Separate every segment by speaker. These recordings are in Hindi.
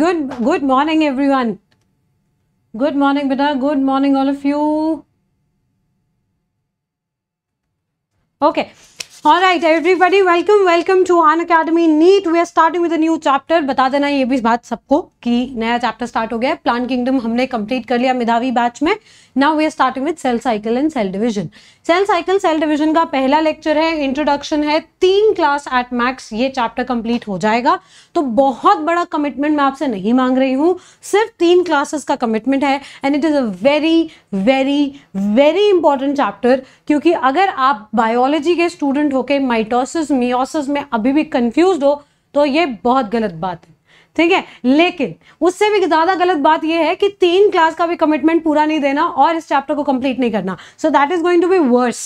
Speaker 1: Good good morning everyone. Good morning beta. Good morning all of you. Okay. All right, everybody, welcome, welcome to An Academy NEET. We are starting with a new chapter. बता देना ये भी बात सबको कि नया चैप्टर स्टार्ट हो गया प्लांट किंगडम हमने कंप्लीट कर लिया मिधावी बैच में now we are starting with cell cycle and cell division cell cycle cell division का पहला लेक्चर है इंट्रोडक्शन है तीन क्लास एट मैक्स ये चैप्टर कंप्लीट हो जाएगा तो बहुत बड़ा कमिटमेंट मैं आपसे नहीं मांग रही हूँ सिर्फ तीन क्लासेस का कमिटमेंट है and it is a very very very important chapter क्योंकि अगर आप बायोलॉजी के स्टूडेंट प्रेग्नेंट होके माइटोसिस मियोसिस में अभी भी कंफ्यूज हो तो ये बहुत गलत बात है ठीक है लेकिन उससे भी ज़्यादा गलत बात ये है कि तीन क्लास का भी कमिटमेंट पूरा नहीं देना और इस चैप्टर को कंप्लीट नहीं करना so that is going to be worse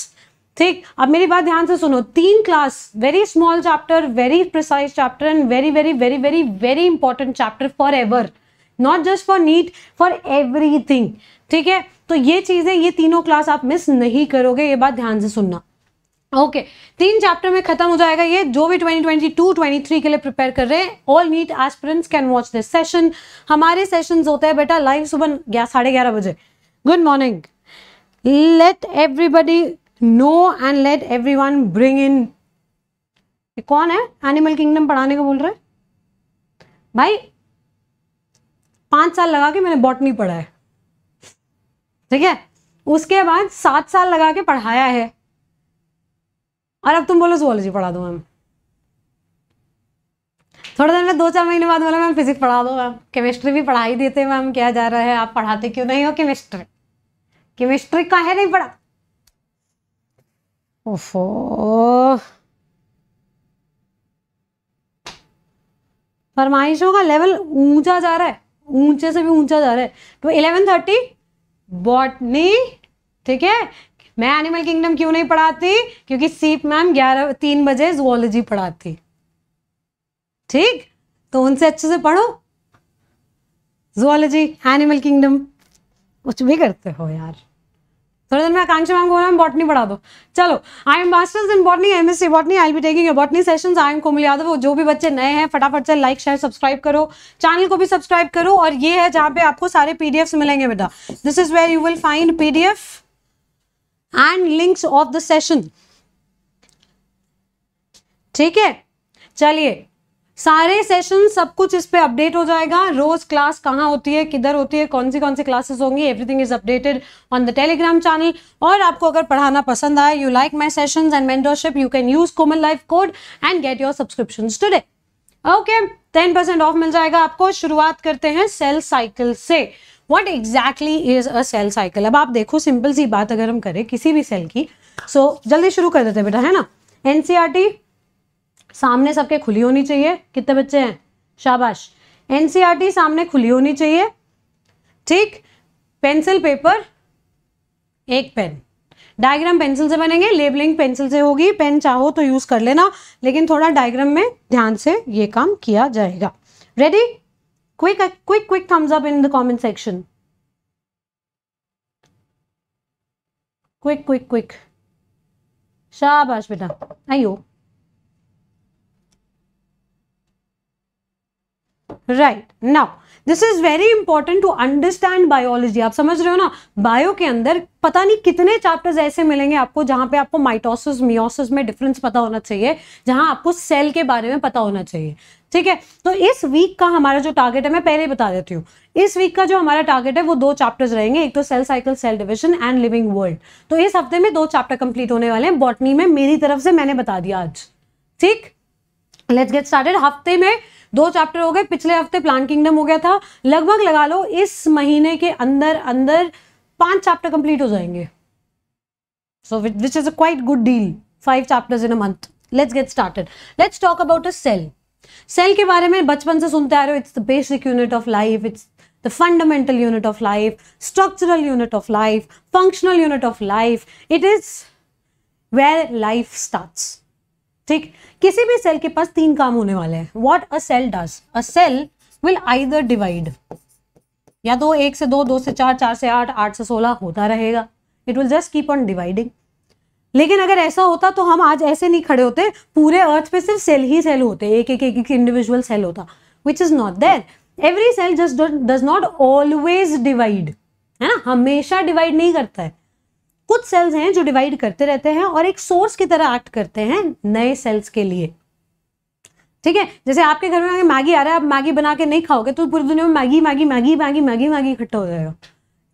Speaker 1: ठीक अब मेरी बात ध्यान से सुनो तीन class very small chapter very precise chapter and very very very very very important chapter for ever not just for NEET for everything ठीक है तो ये चीज़ें ये तीनों क्लास आप मिस नहीं करोगे ये बात ध्यान से सुनना ओके okay. तीन चैप्टर में खत्म हो जाएगा ये जो भी 2022 23 के लिए प्रिपेयर कर रहे हैं all NEET aspirants can watch this session हमारे सेशन होते हैं बेटा लाइव सुबह साढ़े ग्यारह बजे good morning let everybody know and let everyone bring in कौन है एनिमल किंगडम पढ़ाने को बोल रहे भाई पांच साल लगा के मैंने बॉटनी पढ़ा है ठीक है उसके बाद सात साल लगा के पढ़ाया है और अब तुम बोलो जोलॉजी पढ़ा दो मैम थोड़ा देर में दो चार महीने बाद बोला मैम फिजिक्स पढ़ा दो मैम केमिस्ट्री भी पढ़ा ही देते मैम क्या जा रहा है आप पढ़ाते क्यों नहीं हो केमिस्ट्री केमिस्ट्री का है नहीं पढ़ा ओफो फरमाइशों का लेवल ऊंचा जा रहा है ऊंचे से भी ऊंचा जा रहा है तो इलेवन थर्टी बॉटनी ठीक है मैं एनिमल किंगडम क्यों नहीं पढ़ाती क्योंकि सीप मैम ग्यारह तीन बजे जुआलॉजी पढ़ाती ठीक तो उनसे अच्छे से पढ़ो जुआलॉजी एनिमल किंगडम कुछ भी करते हो यार थोड़ी देर में आकांक्षा मैम को मैं बॉटनी पढ़ा दो चलो I am masters in botany M S C botany I be taking botany session I am Komal Yadav जो भी बच्चे नए हैं फटाफट से लाइक शेयर सब्सक्राइब करो चैनल को भी सब्सक्राइब करो और ये है जहाँ पे आपको सारे पी मिलेंगे बेटा this is where you will find PDF and links of the session ठीक है चलिए सारे सेशन सब कुछ इस पे अपडेट हो जाएगा रोज क्लास कहाँ होती है किधर होती है कौन सी कौन सी क्लासेस होंगी everything is updated on the Telegram channel और आपको अगर पढ़ाना पसंद आए you like my session and mentorship you can use Komal life code and get your subscription today okay ten percent off मिल जाएगा आपको शुरुआत करते हैं सेल साइकिल से what exactly is a cell cycle अब आप देखो सिंपल सी बात अगर हम करें किसी भी सेल की सो so, जल्दी शुरू कर देते बेटा है ना एनसीआरटी e सामने सबके खुली होनी चाहिए कितने बच्चे हैं शाबाश एनसीआरटी e सामने खुली होनी चाहिए ठीक पेंसिल पेपर एक पेन डायग्राम पेंसिल से बनेंगे लेबलिंग पेंसिल से होगी पेन चाहो तो यूज़ कर लेना लेकिन थोड़ा डायग्राम में ध्यान से ये काम किया जाएगा ready Quick, uh, quick, quick thumbs up in the comment section. Quick, quick, quick. शाबाश बेटा आइयो right now this is very important to understand biology आप समझ रहे हो ना बायो के अंदर पता नहीं कितने चैप्टर्स ऐसे मिलेंगे आपको जहां पे आपको माइटोसिस मियोसिस में डिफरेंस पता होना चाहिए जहां आपको सेल के बारे में पता होना चाहिए ठीक है तो इस वीक का हमारा जो टारगेट है मैं पहले बता देती हूँ इस वीक का जो हमारा टारगेट है वो दो चैप्टर्स रहेंगे एक तो cell cycle cell division and living world तो इस हफ्ते में दो चैप्टर कंप्लीट होने वाले हैं बॉटनी में मेरी तरफ से मैंने बता दिया आज ठीक लेट्स गेट स्टार्टेड हफ्ते में दो चैप्टर हो गए पिछले हफ्ते प्लान किंगडम हो गया था लगभग लगा लो इस महीने के अंदर अंदर पांच चैप्टर कंप्लीट हो जाएंगे so which is a quite good deal five chapters in a month let's get started let's talk about a a cell के बारे में बचपन से सुनते आ रहे हो it's the basic unit of life it's the fundamental unit of life structural unit of life functional unit of life it is where life start ठीक किसी भी सेल के पास तीन काम होने वाले हैं what a cell does a cell will either divide या तो एक से दो दो से चार चार से आठ आठ से सोलह होता रहेगा it will just keep on dividing लेकिन अगर ऐसा होता तो हम आज ऐसे नहीं खड़े होते पूरे अर्थ पे सिर्फ सेल ही सेल होते एक एक एक इंडिविजुअल सेल होता which is not there every cell just does not always divide है ना हमेशा डिवाइड नहीं करता है कुछ सेल्स हैं जो डिवाइड करते रहते हैं और एक सोर्स की तरह एक्ट करते हैं नए सेल्स के लिए ठीक है जैसे आपके घर में मैगी आ रहा है आप मैगी बना के नहीं खाओगे तो पूरी दुनिया में Maggi Maggi Maggi Maggi Maggi Maggi इकट्ठा हो जाएगा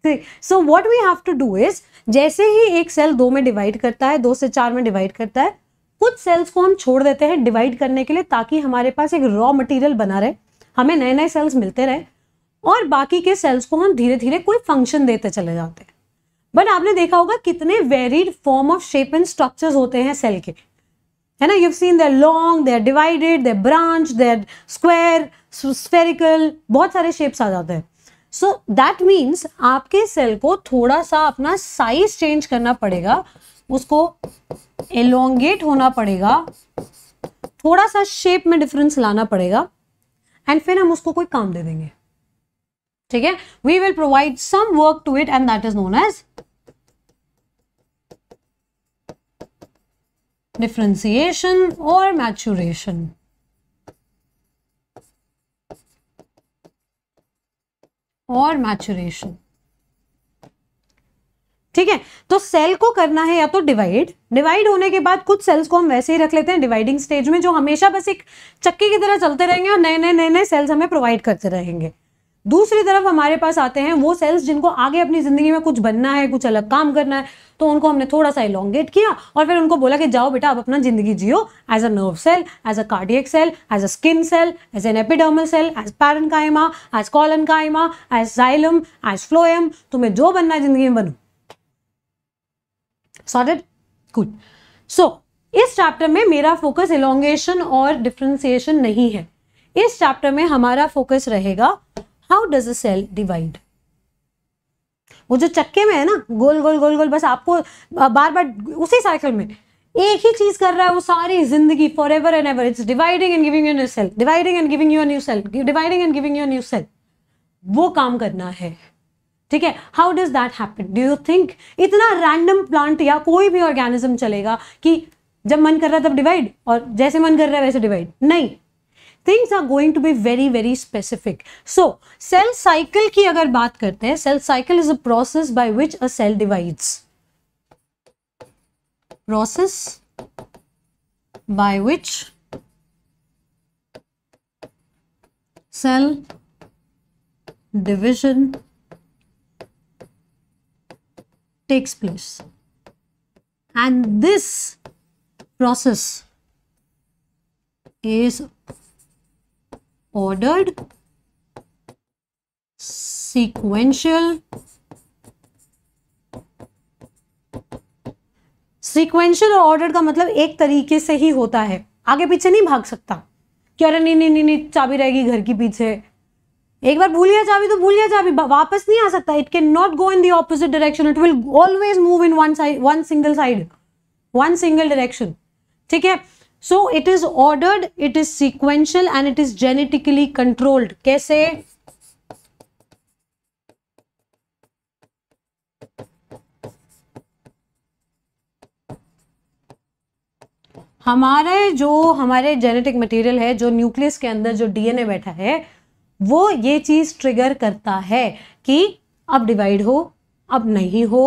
Speaker 1: ठीक so what we have to do is जैसे ही एक सेल दो में डिवाइड करता है दो से चार में डिवाइड करता है कुछ सेल्स को हम छोड़ देते हैं डिवाइड करने के लिए ताकि हमारे पास एक रॉ मटेरियल बना रहे हमें नए नए सेल्स मिलते रहे और बाकी के सेल्स को हम धीरे धीरे कोई फंक्शन देते चले जाते हैं बट आपने देखा होगा कितने varied form of shape and structures होते हैं सेल के है ना you seen there long there divided there branch there square spherical बहुत सारे शेप्स आ जाते हैं सो दैट मीन्स आपके सेल को थोड़ा सा अपना साइज चेंज करना पड़ेगा उसको एलोंगेट होना पड़ेगा थोड़ा सा शेप में डिफरेंस लाना पड़ेगा एंड फिर हम उसको कोई काम दे देंगे ठीक है we will provide some work to it and that is known as differentiation और मैचुरेशन और मैचुरेशन ठीक है तो सेल को करना है या तो डिवाइड डिवाइड होने के बाद कुछ सेल्स को हम वैसे ही रख लेते हैं डिवाइडिंग स्टेज में जो हमेशा बस एक चक्की की तरह चलते रहेंगे और नए नए नए नए सेल्स हमें प्रोवाइड करते रहेंगे दूसरी तरफ हमारे पास आते हैं वो सेल्स जिनको आगे अपनी ज़िंदगी में कुछ बनना है कुछ अलग काम करना है तो उनको हमने थोड़ा सा इलोंगेट किया और फिर उनको बोला कि जाओ बेटा आप अपना ज़िंदगी जियो as a nerve cell as a cardiac cell as a skin cell as an epidermal cell as parenchyma as collenchyma as xylem as phloem तुम्हें जो बनना है ज़िंदगी में बनो सॉर्टेड गुड सो इस चैप्टर में मेरा फोकस इलोंगेशन और डिफ्रेंसिएशन नहीं है इस चैप्टर में हमारा फोकस रहेगा how does a cell divide वो जो चक्के में है ना गोल गोल गोल गोल बस आपको बार बार उसी साइकिल में एक ही चीज कर रहा है वो सारी जिंदगी for ever and ever it's dividing and giving you new cell dividing and giving you new cell dividing and giving you new cell वो काम करना है ठीक है how does that happen do you think इतना रैंडम प्लांट या कोई भी ऑर्गेनिज्म चलेगा कि जब मन कर रहा है तब डिवाइड और जैसे मन कर रहा है वैसे डिवाइड नहीं things are going to be very very specific so cell cycle ki agar baat karte hai, cell cycle is a process by which a cell divides process by which cell division takes place and this process is ordered sequential sequential और ऑर्डर का मतलब एक तरीके से ही होता है आगे पीछे नहीं भाग सकता कि अरे नहीं नहीं नहीं नहीं चाबी रहेगी घर की पीछे एक बार भूल गया चाबी तो भूल गया चाबी वापस नहीं आ सकता it can not go in the opposite direction it will always move in one side one single side one single direction ठीक है so it is ordered it is sequential and it is genetically controlled कैसे हमारे जो हमारे जेनेटिक मटेरियल है जो न्यूक्लियस के अंदर जो डीएनए बैठा है वो ये चीज़ ट्रिगर करता है कि अब डिवाइड हो अब नहीं हो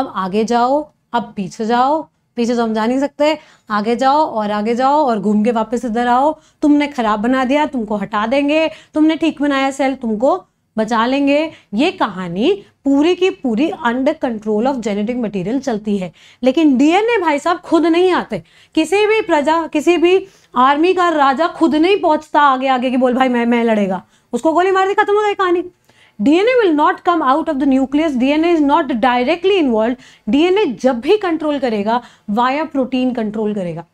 Speaker 1: अब आगे जाओ अब पीछे जाओ पीछे तो हम जा नहीं सकते आगे जाओ और आगे जाओ और घूम के वापस इधर आओ तुमने खराब बना दिया तुमको हटा देंगे तुमने ठीक बनाया सेल तुमको बचा लेंगे ये कहानी पूरी की पूरी under control of genetic material चलती है लेकिन डीएनए भाई साहब खुद नहीं आते किसी भी प्रजा किसी भी आर्मी का राजा खुद नहीं पहुंचता आगे आगे कि बोल भाई मैं मैं लड़ेगा उसको गोली मार दी खत्म हो गई कहानी DNA will not come out of the nucleus DNA is not directly involve DNA जब भी कंट्रोल करेगा वाया प्रोटीन कंट्रोल करेगा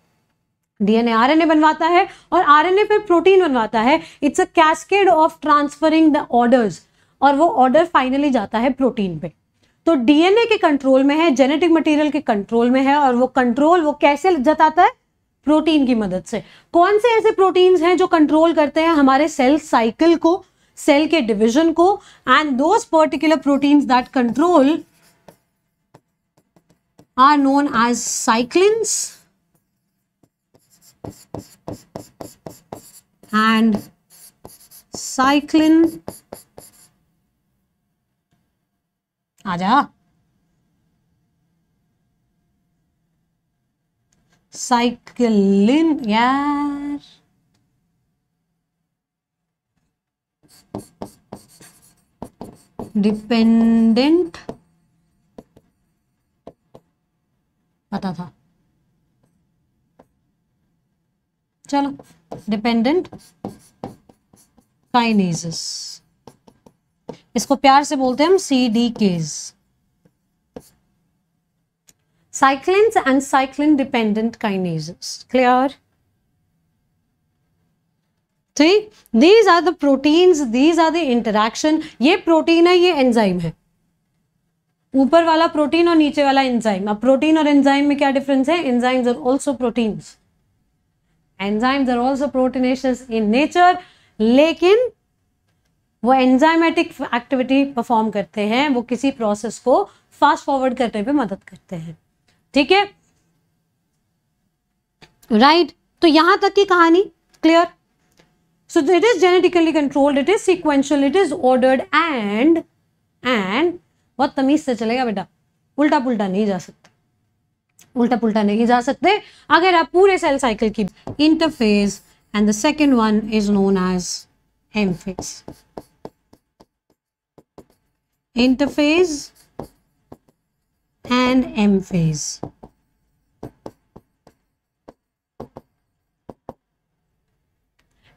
Speaker 1: डीएनए आरएनए बनवाता है और आरएनए पर प्रोटीन बनवाता है it's a cascade of transferring the orders और वो ऑर्डर फाइनली जाता है प्रोटीन पे तो डीएनए के कंट्रोल में है जेनेटिक मटेरियल के कंट्रोल में है और वो कंट्रोल वो कैसे जताता है प्रोटीन की मदद से कौन से ऐसे प्रोटीन्स हैं जो कंट्रोल करते हैं हमारे सेल साइकिल को सेल के डिविजन को and those particular proteins that control are known as and cyclin आ जा साइकिलिन यार डिपेंडेंट पता था चलो डिपेंडेंट काइनेजेस इसको प्यार से बोलते हैं हम C D Ks cyclin and cyclin dependent kinases clear ठीक these are the proteins these are the interaction ये प्रोटीन है ये एंजाइम है ऊपर वाला प्रोटीन और नीचे वाला एंजाइम अब प्रोटीन और एंजाइम में क्या डिफरेंस है enzymes are also proteins enzymes are also proteinaceous in nature लेकिन वो एंजाइमेटिक एक्टिविटी परफॉर्म करते हैं वो किसी प्रोसेस को फास्ट फॉरवर्ड करने में मदद करते हैं ठीक है राइट right. तो यहां तक की कहानी clear So it is genetically controlled, it is sequential, it is ordered and and what the means is beta. Ulta pulta nahi ja sakta. Ulta pulta nahi ja sakte. Agar aap pure cell cycle ki interphase and the second one is known as M phase. Interphase and M phase.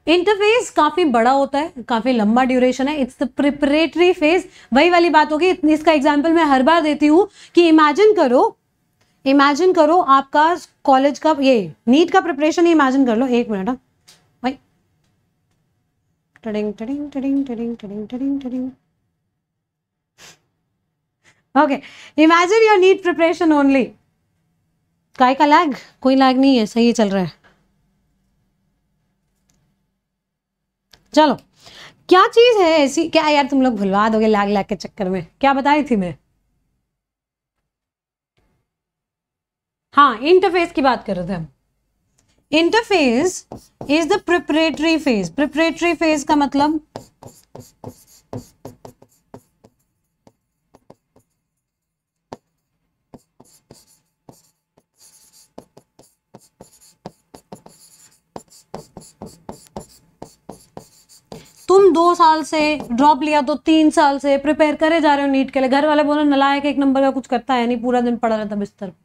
Speaker 1: Interphase काफी बड़ा होता है काफी लंबा ड्यूरेशन है इट्स द प्रिपरेटरी फेज वही वाली बात होगी इसका एग्जाम्पल मैं हर बार देती हूँ कि इमेजिन करो इमेजिन करो आपका कॉलेज का ये नीट का प्रिपरेशन इमेजिन कर लो एक मिनट भाई टडिंग टडिंग टडिंग टडिंग टडिंग टडिंग टडिंग okay imagine your NEET preparation only काय का लैग कोई लैग नहीं है सही चल रहा है चलो क्या चीज़ है ऐसी क्या यार तुम लोग भुलवा दोगे लाग लाग के चक्कर में क्या बताई थी मैं हाँ इंटरफेस की बात कर रहे थे हम interphase is the preparatory phase preparatory phase का मतलब दो साल से ड्रॉप लिया तो तीन साल से प्रिपेयर करे जा रहे हो नीट के लिए घर वाले बोले नलायक एक नंबर का कुछ करता है नहीं पूरा दिन पड़ा रहता बिस्तर पर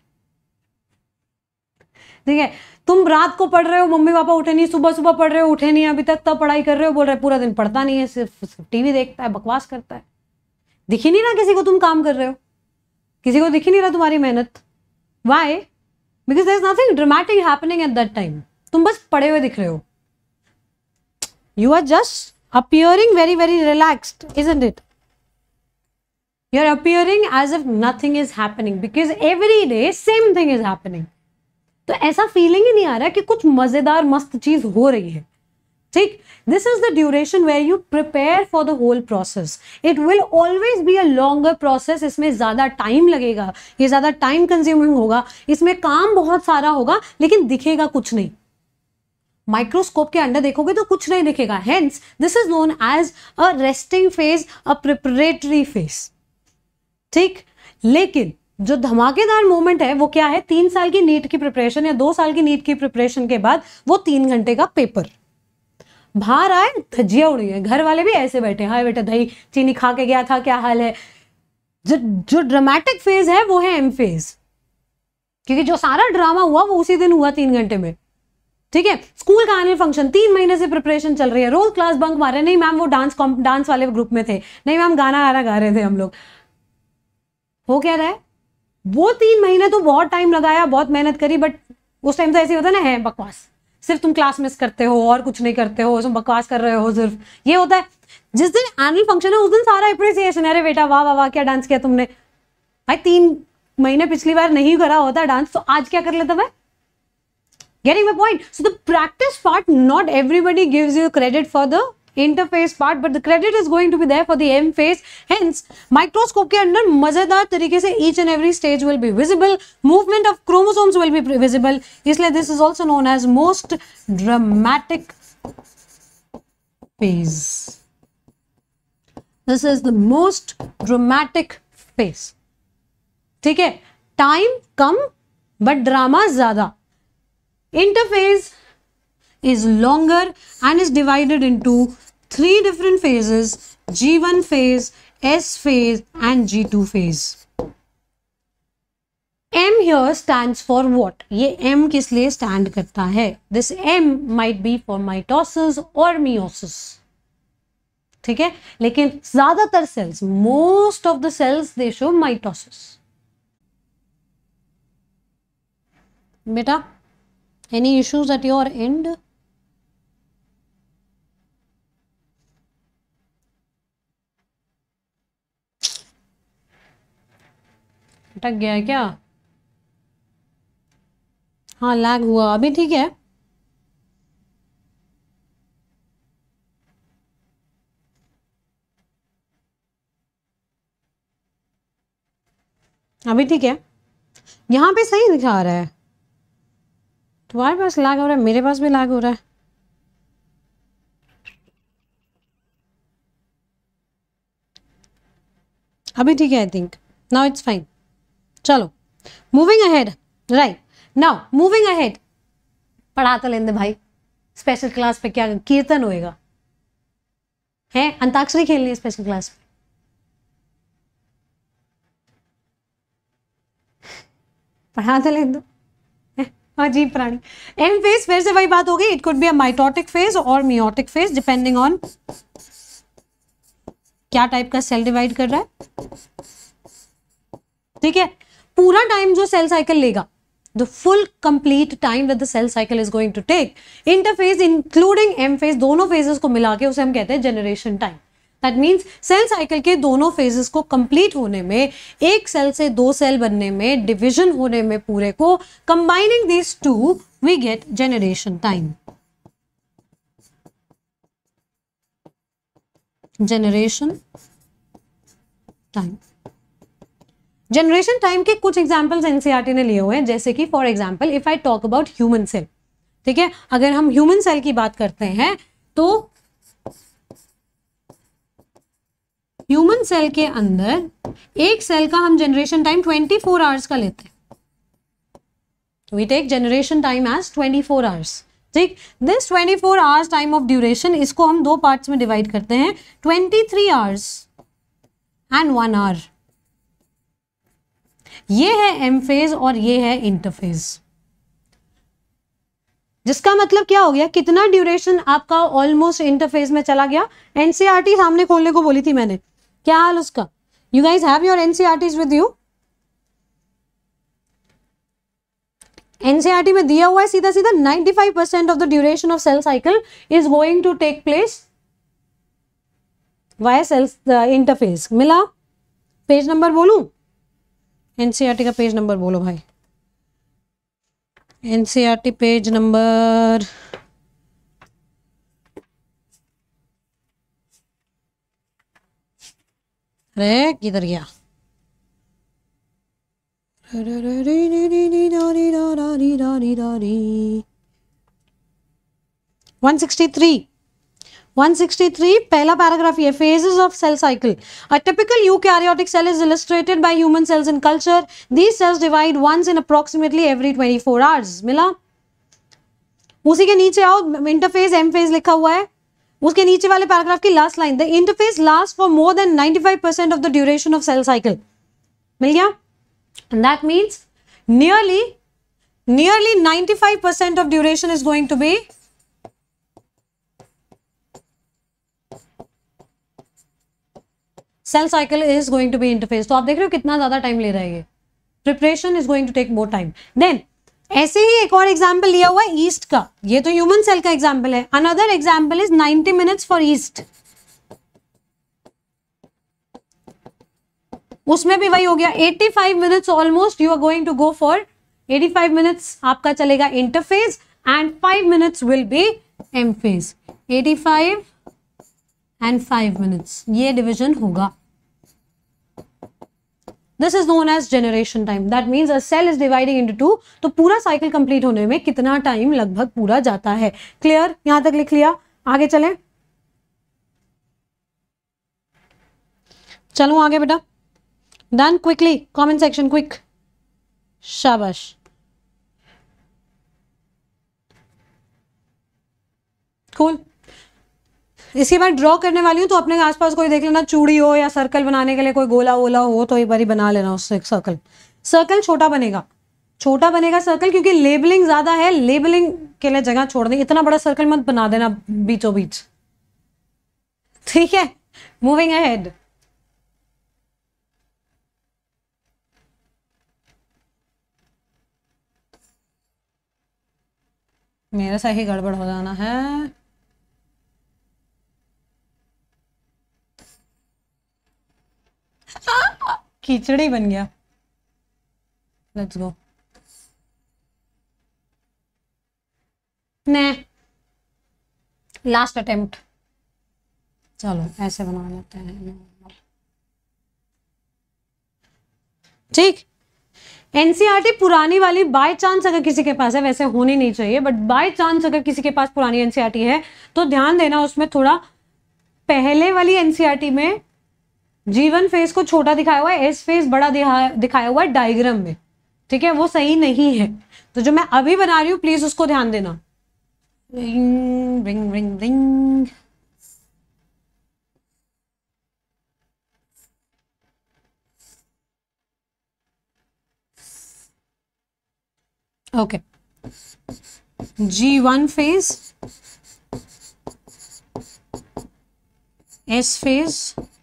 Speaker 1: ठीक है तुम रात को पढ़ रहे हो मम्मी पापा उठे नहीं सुबह सुबह पढ़ रहे हो उठे नहीं अभी तक तब पढ़ाई कर रहे हो बोल रहे पूरा दिन पढ़ता नहीं है सिर्फ, सिर्फ टीवी देखता है बकवास करता है दिखी नहीं ना किसी को तुम काम कर रहे हो किसी को दिखी नहीं रहा तुम्हारी मेहनत why because there is nothing dramatic happening at that time तुम बस पढ़े हुए दिख रहे हो you are just appearing very, very relaxed, isn't it? You're appearing as if nothing is happening because every day same thing is happening. तो ऐसा फीलिंग ही नहीं आ रहा कि कुछ मजेदार मस्त चीज हो रही है ठीक this is the duration where you prepare for the whole process it will always be a longer process इसमें ज़्यादा टाइम लगेगा ये ज़्यादा टाइम कंज्यूमिंग होगा इसमें काम बहुत सारा होगा लेकिन दिखेगा कुछ नहीं माइक्रोस्कोप के अंडर देखोगे तो कुछ नहीं दिखेगा hence this is known as a resting phase a preparatory phase ठीक लेकिन जो धमाकेदार मोमेंट है वो क्या है तीन साल की नीट की प्रिपरेशन या दो साल की नीट की प्रिपरेशन के बाद वो तीन घंटे का पेपर बाहर आए धजिया उड़ी है घर वाले भी ऐसे बैठे हाय बेटा दही चीनी खा के गया था क्या हाल है जो जो ड्रामेटिक फेज है वो है एम फेज क्योंकि जो सारा ड्रामा हुआ वो उसी दिन हुआ तीन घंटे में ठीक है स्कूल का एनुअल फंक्शन तीन महीने से प्रिपरेशन चल रही है रोज क्लास बंक मारे नहीं मैम वो डांस डांस वाले ग्रुप में थे नहीं मैम गाना गाना गा रहे थे हम लोग हो क्या रहा है वो तीन महीने तो बहुत टाइम लगाया बहुत मेहनत करी बट उस टाइम तो ऐसे होता ना है बकवास सिर्फ तुम क्लास मिस करते हो और कुछ नहीं करते हो तुम बकवास कर रहे हो सिर्फ ये होता है जिस दिन एनुअल फंक्शन है उस दिन सारा अप्रिसिएशन अरे बेटा वाह वाह वाह क्या डांस किया तुमने भाई तीन महीने पिछली बार नहीं करा होता डांस तो आज क्या कर लेता भाई getting my point so the practice part not everybody gives you credit for the interface part but the credit is going to be there for the m phase hence microscope ke andar mazedar tarike se each and every stage will be visible movement of chromosomes will be visible isliye this is also known as most dramatic phase this is the most dramatic phase theek hai time kam but drama zyada Interphase is longer and is divided into three different phases G1 phase, S phase and G2 phase. M here stands for what? ये M किस stand करता है This M might be for mitosis or meiosis. ठीक है लेकिन ज्यादातर cells, most of the cells they show mitosis. बेटा Any issues at your end? अटक गया है क्या हाँ लैग हुआ अभी ठीक है अभी ठीक है यहाँ पे सही दिखा रहा है तुम्हारे पास लाग हो रहा है मेरे पास भी लाग हो रहा है अभी ठीक है I think now it's fine चलो moving ahead right now moving ahead पढ़ा तो लेंदे भाई स्पेशल क्लास पे क्या कीर्तन होएगा है अंताक्षरी खेलनी है स्पेशल क्लास में पढ़ा तो ले अजीब हाँ प्राणी एंड फेज फिर से वही बात होगी it could be a mitotic phase और मियोटिक फेज डिपेंडिंग ऑन क्या टाइप का सेल डिवाइड कर रहा है ठीक है पूरा टाइम जो सेल साइकिल लेगा the full complete time that the cell cycle is going to take interphase including M phase दोनों फेजेस को मिला के उसे हम कहते हैं generation time that means cell cycle के दोनों फेजेस को कंप्लीट होने में एक सेल से दो सेल बनने में डिविजन होने में पूरे को combining this two we get generation time generation time generation time के कुछ एग्जाम्पल्स एनसीईआरटी e ने लिए हुए हैं जैसे कि for example if I talk about human cell ठीक है अगर हम ह्यूमन सेल की बात करते हैं तो ह्यूमन सेल के अंदर एक सेल का हम जनरेशन टाइम 24 आवर्स का लेते हैं we take generation time as 24 hours ठीक this 24 hours time of duration इसको हम दो पार्ट्स में डिवाइड करते हैं 23 आवर्स एंड वन आवर ये है एम फेज और ये है इंटरफेज जिसका मतलब क्या हो गया कितना ड्यूरेशन आपका ऑलमोस्ट इंटरफेज में चला गया एनसीआरटी e सामने खोलने को बोली थी मैंने क्या हाल उसका you guys have your NCERTs with you NCERT में दिया हुआ है सीधा सीधा 95 percent of the duration of cell cycle is going to take place via cells interphase मिला पेज नंबर बोलू एनसीआरटी का पेज नंबर बोलो भाई एनसीआरटी पेज नंबर अरे किधर गया cell cycle cell is illustrated by human cells in culture these cells divide once every twenty four hours मिला उसी के नीचे आओ इंटरफेज एम फेज लिखा हुआ है उसके नीचे वाले पैराग्राफ की last line the interphase last for more than 95 percent of the duration of cell cycle मिल गया that means nearly nearly 95% of duration is going to be cell cycle is going to be interphase तो आप देख रहे हो कितना ज्यादा टाइम ले रहा है ये preparation is going to take more time than ऐसे ही एक और एग्जाम्पल लिया हुआ है ईस्ट का ये तो ह्यूमन सेल का एग्जाम्पल है another example is 90 minutes for yeast उसमें भी वही हो गया 85 minutes almost you are going to go for 85 minutes आपका चलेगा interphase and 5 minutes will be M phase 85 and 5 minutes ये डिविजन होगा this is known as generation time that means a cell is dividing into two तो पूरा साइकिल कंप्लीट होने में कितना टाइम लगभग पूरा जाता है क्लियर यहां तक लिख लिया आगे चले चलो आगे बेटा done quickly comment section quick शाबाश cool इसके मैं ड्रॉ करने वाली हूँ तो अपने आसपास कोई देख लेना चूड़ी हो या सर्कल बनाने के लिए कोई गोला वोला हो तो एक बार बना लेना उससे सर्कल सर्कल छोटा बनेगा छोटा बनेगा सर्कल क्योंकि लेबलिंग ज़्यादा है लेबलिंग के लिए जगह छोड़ दें इतना बड़ा सर्कल मत बना देना बीचों बीच ठीक है मूविंग अहेड मेरा सही गड़बड़ हो जाना है खिचड़ी बन गया लेट्स गो ने लास्ट अटेम्प्ट चलो ऐसे बना लेते हैं ठीक एनसीईआरटी e पुरानी वाली बाय चांस अगर किसी के पास है वैसे होनी नहीं चाहिए बट बाय चांस अगर किसी के पास पुरानी एनसीईआरटी e है तो ध्यान देना उसमें थोड़ा पहले वाली एनसीईआरटी e में जीवन फेस को छोटा दिखाया हुआ है एस फेस बड़ा दिखाया हुआ है डायग्राम में ठीक है वो सही नहीं है तो जो मैं अभी बना रही हूँ प्लीज उसको ध्यान देना ring ring ring okay G one phase S phase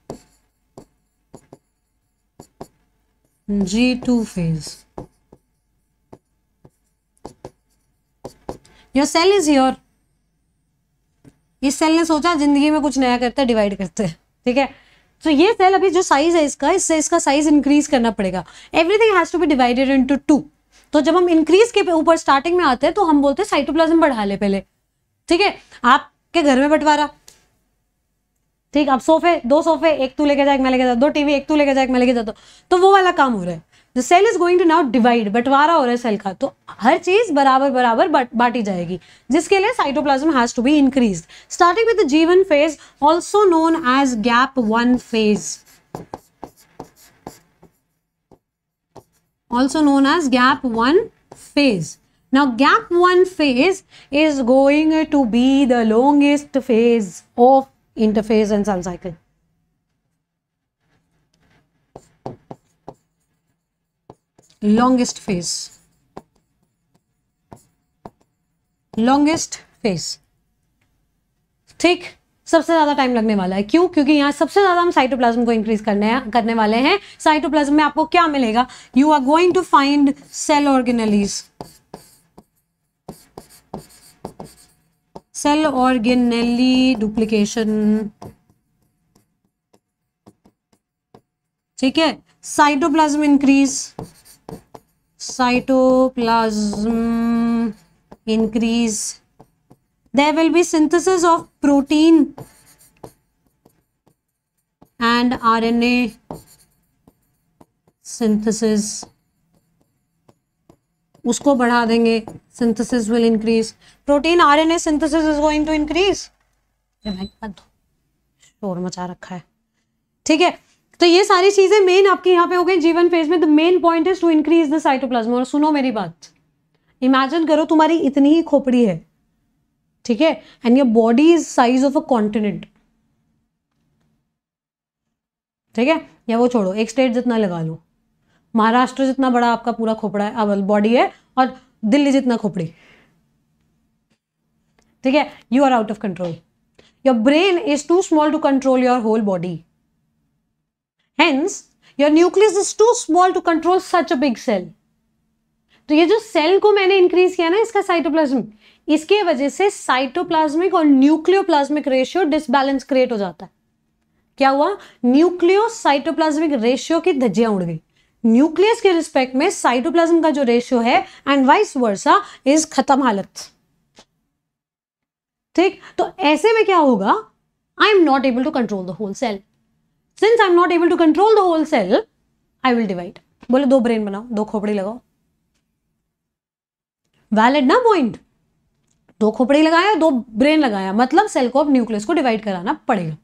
Speaker 1: G two phase. Your cell is your इस सेल ने सोचा जिंदगी में कुछ नया करते डिवाइड करते हैं ठीक है तो ये सेल अभी जो साइज है इसका इससे इसका साइज इंक्रीज करना पड़ेगा everything has to be divided into two तो जब हम इंक्रीज के ऊपर स्टार्टिंग में आते हैं तो हम बोलते हैं साइटोप्लाज्म बढ़ा ले पहले ठीक है आपके घर में बंटवारा ठीक अब सोफे दो सोफे एक तू लेके जाए एक मैं लेके जाता दो टीवी एक तू लेके जाए एक मैं लेके जाता तो वो वाला काम हो रहा है the cell is going to now divide बंटवारा हो रहा है सेल का तो हर चीज बराबर बराबर बांटी जाएगी जिसके लिए cytoplasm has to be increase starting with G one phase also known as gap one phase also known as gap one phase now gap one phase is going to be the longest phase of interphase and sun cycle. Longest phase. Longest phase. ठीक सबसे ज़्यादा टाइम लगने वाला है क्यों क्योंकि यहां सबसे ज़्यादा हम साइटोप्लाज्म को इंक्रीज करने करने वाले हैं साइटोप्लाज्म में आपको क्या मिलेगा you are going to find cell organelles cell organelle duplication ठीक है cytoplasm increase cytoplasm increase there will be synthesis of protein and RNA synthesis उसको बढ़ा देंगे synthesis will increase. Protein RNA synthesis is going to increase. mic band shor macha rakha hai theek hai तो ये सारी चीजें मेन आपके यहाँ पे हो गई जीवन फेज में the main point is to increase the cytoplasm और सुनो मेरी बात इमेजिन करो तुम्हारी इतनी ही खोपड़ी है ठीक है and your body is size of a continent ठीक है या वो छोड़ो एक स्टेट जितना लगा लो महाराष्ट्र जितना बड़ा आपका पूरा खोपड़ा है अब बॉडी है और दिल्ली जितना खोपड़ी ठीक है you are out of control your brain is too small to control your whole body hence your nucleus is too small to control such a big cell तो ये जो सेल को मैंने इंक्रीज किया ना इसका साइटोप्लाज्म इसके वजह से साइटोप्लाज्मिक और न्यूक्लियोप्लाज्मिक रेशियो डिसबैलेंस क्रिएट हो जाता है क्या हुआ न्यूक्लियो साइटोप्लाज्मिक रेशियो की धज्जियां उड़ गई न्यूक्लियस के रिस्पेक्ट में साइटोप्लाज्म का जो रेशियो है एंड वाइस वर्सा इज खत्म हालत ठीक तो ऐसे में क्या होगा I am not able to control the whole cell since I am not able to control the whole cell I will divide बोले दो ब्रेन बनाओ दो खोपड़ी लगाओ वैलिड ना पॉइंट दो खोपड़ी लगाया दो ब्रेन लगाया मतलब सेल को अब न्यूक्लियस को डिवाइड कराना पड़ेगा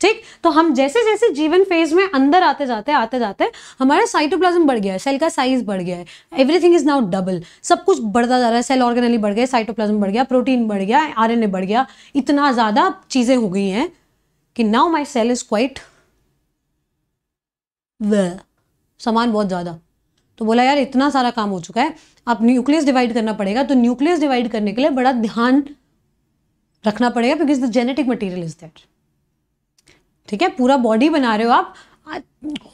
Speaker 1: ठीक तो हम जैसे जैसे जीवन फेज में अंदर आते जाते आते जाते हमारा साइटोप्लाज्म बढ़ गया है सेल का साइज बढ़ गया है एवरीथिंग इज नाउ डबल सब कुछ बढ़ता जा रहा है सेल ऑर्गेनली बढ़ गया साइटोप्लाज्म बढ़ गया प्रोटीन बढ़ गया ए बढ़ गया इतना ज़्यादा चीज़ें हो गई हैं कि now my cell is quite सामान बहुत ज़्यादा तो बोला यार इतना सारा काम हो चुका है आप न्यूक्लियस डिवाइड करना पड़ेगा तो न्यूक्लियस डिवाइड करने के लिए बड़ा ध्यान रखना पड़ेगा because the genetic material is that ठीक है पूरा बॉडी बना रहे हो आप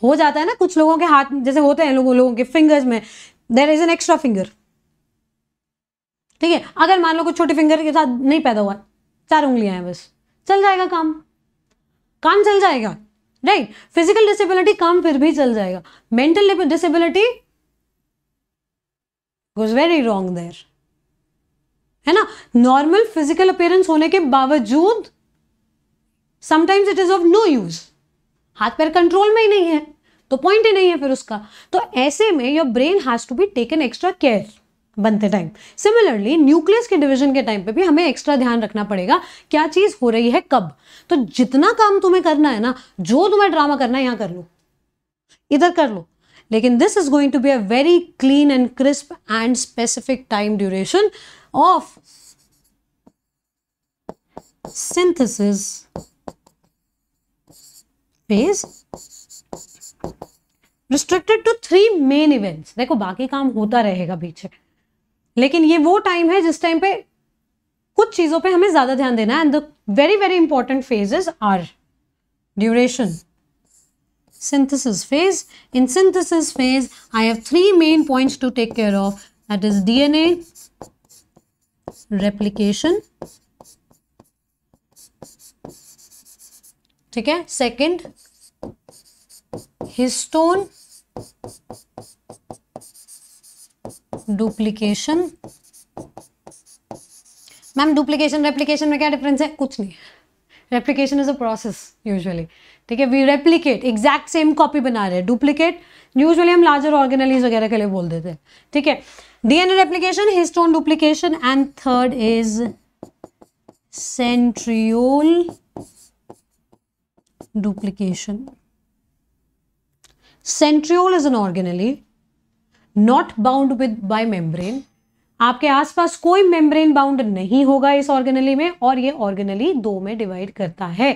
Speaker 1: हो जाता है ना कुछ लोगों के हाथ जैसे होते हैं लोगों लोगों के फिंगर्स में there is an extra finger ठीक है अगर मान लो कुछ छोटे फिंगर के साथ नहीं पैदा हुआ चार उंगलियां हैं बस चल जाएगा काम काम चल जाएगा राइट फिजिकल डिसेबिलिटी काम फिर भी चल जाएगा mental disability goes very wrong there है ना नॉर्मल फिजिकल अपेयरेंस होने के बावजूद sometimes it is of no use हाथ पैर कंट्रोल में ही नहीं है तो पॉइंट ही नहीं है फिर उसका तो ऐसे में your brain has to be taken extra care बनते टाइम सिमिलरली न्यूक्लियस के डिवीजन के टाइम पे भी हमें एक्स्ट्रा ध्यान रखना पड़ेगा क्या चीज़ हो रही है कब तो जितना काम तुम्हें करना है ना जो तुम्हें ड्रामा करना है यहां कर लो इधर कर लो लेकिन this is going to be a very clean and crisp and specific time duration of synthesis phase restricted to three main events देखो बाकी काम होता रहेगा पीछे लेकिन ये वो टाइम है जिस टाइम पे कुछ चीजों पे हमें ज्यादा ध्यान देना है and the very very important phases are duration synthesis phase in synthesis phase I have three main points to take care of that is DNA replication ठीक है second histone duplication ma'am duplication replication में क्या डिफरेंस है कुछ नहीं replication is a process usually ठीक है we replicate exact same copy बना रहे हैं डुप्लीकेट यूजुअली हम लार्जर ऑर्गेनाइज वगैरह के लिए बोल देते हैं ठीक है DNA replication histone duplication and third is centriole duplication. Centriole is an organelle not bound with by membrane. आपके आसपास कोई मेम्ब्रेन बाउंड नहीं होगा इस ऑर्गेनली में और ये ऑर्गेनली दो में डिवाइड करता है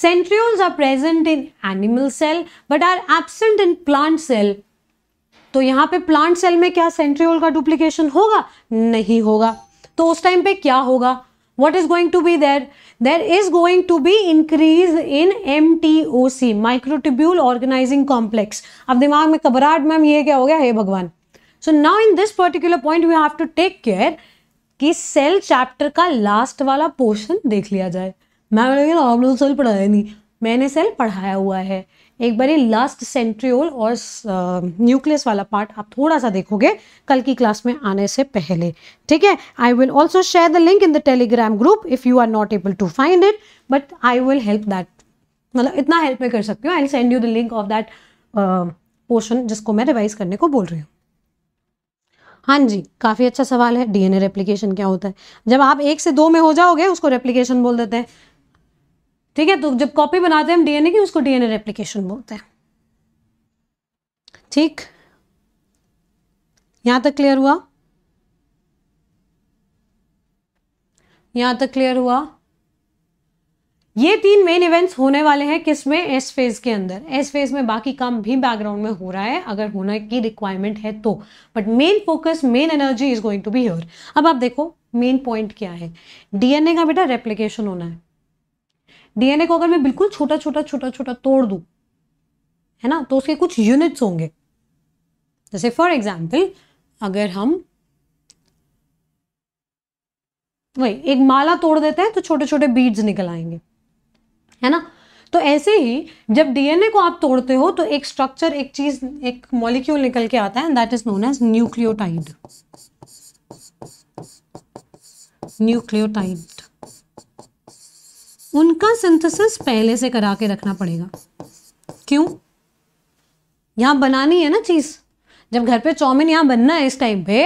Speaker 1: centrioles are present in animal cell but are absent in plant cell तो यहां पे प्लांट सेल में क्या सेंट्रियोल का डुप्लीकेशन होगा नहीं होगा तो उस टाइम पे क्या होगा what is going to be there there is going to be increase in mtoc microtubule organizing complex अब दिमाग में घबराहट मैम ये क्या हो गया हे भगवान so now in this particular point we have to take care कि सेल चैप्टर का लास्ट वाला पोर्शन देख लिया जाए मैम नॉर्मल तो सेल पढ़ाया नहीं मैंने सेल पढ़ाया हुआ है एक बार लास्ट सेंट्रियोल और न्यूक्लियस uh, वाला पार्ट आप थोड़ा सा देखोगे कल की क्लास में आने से पहले ठीक है I will also share the link in the Telegram group if you are not able to find it but I will help that मतलब इतना हेल्प मैं कर सकती हूँ I send you the link of that portion जिसको मैं रिवाइज करने को बोल रही हूँ हाँ जी काफ़ी अच्छा सवाल है डीएनए रेप्लिकेशन क्या होता है जब आप एक से दो में हो जाओगे उसको रेप्लिकेशन बोल देते हैं ठीक है तो जब कॉपी बनाते हैं हम डीएनए की उसको डीएनए रेप्लिकेशन बोलते हैं ठीक यहां तक क्लियर हुआ यहां तक क्लियर हुआ ये तीन मेन इवेंट्स होने वाले हैं किसमें एस फेज के अंदर एस फेज में बाकी काम भी बैकग्राउंड में हो रहा है अगर होने की रिक्वायरमेंट है तो but main focus main energy is going to be here अब आप देखो मेन पॉइंट क्या है डीएनए का बेटा रेप्लिकेशन होना है डीएनए को अगर मैं बिल्कुल छोटा छोटा छोटा छोटा तोड़ दू है ना तो उसके कुछ यूनिट्स होंगे जैसे फॉर एग्जाम्पल अगर हम वही एक माला तोड़ देते हैं तो छोटे छोटे बीड्स निकल आएंगे है ना तो ऐसे ही जब डीएनए को आप तोड़ते हो तो एक स्ट्रक्चर एक चीज एक मॉलिक्यूल निकल के आता है that is known as nucleotide nucleotide उनका सिंथेसिस पहले से करा के रखना पड़ेगा क्यों यहां बनानी है ना चीज़ जब घर पे चौमिन यहां बनना है इस टाइम पे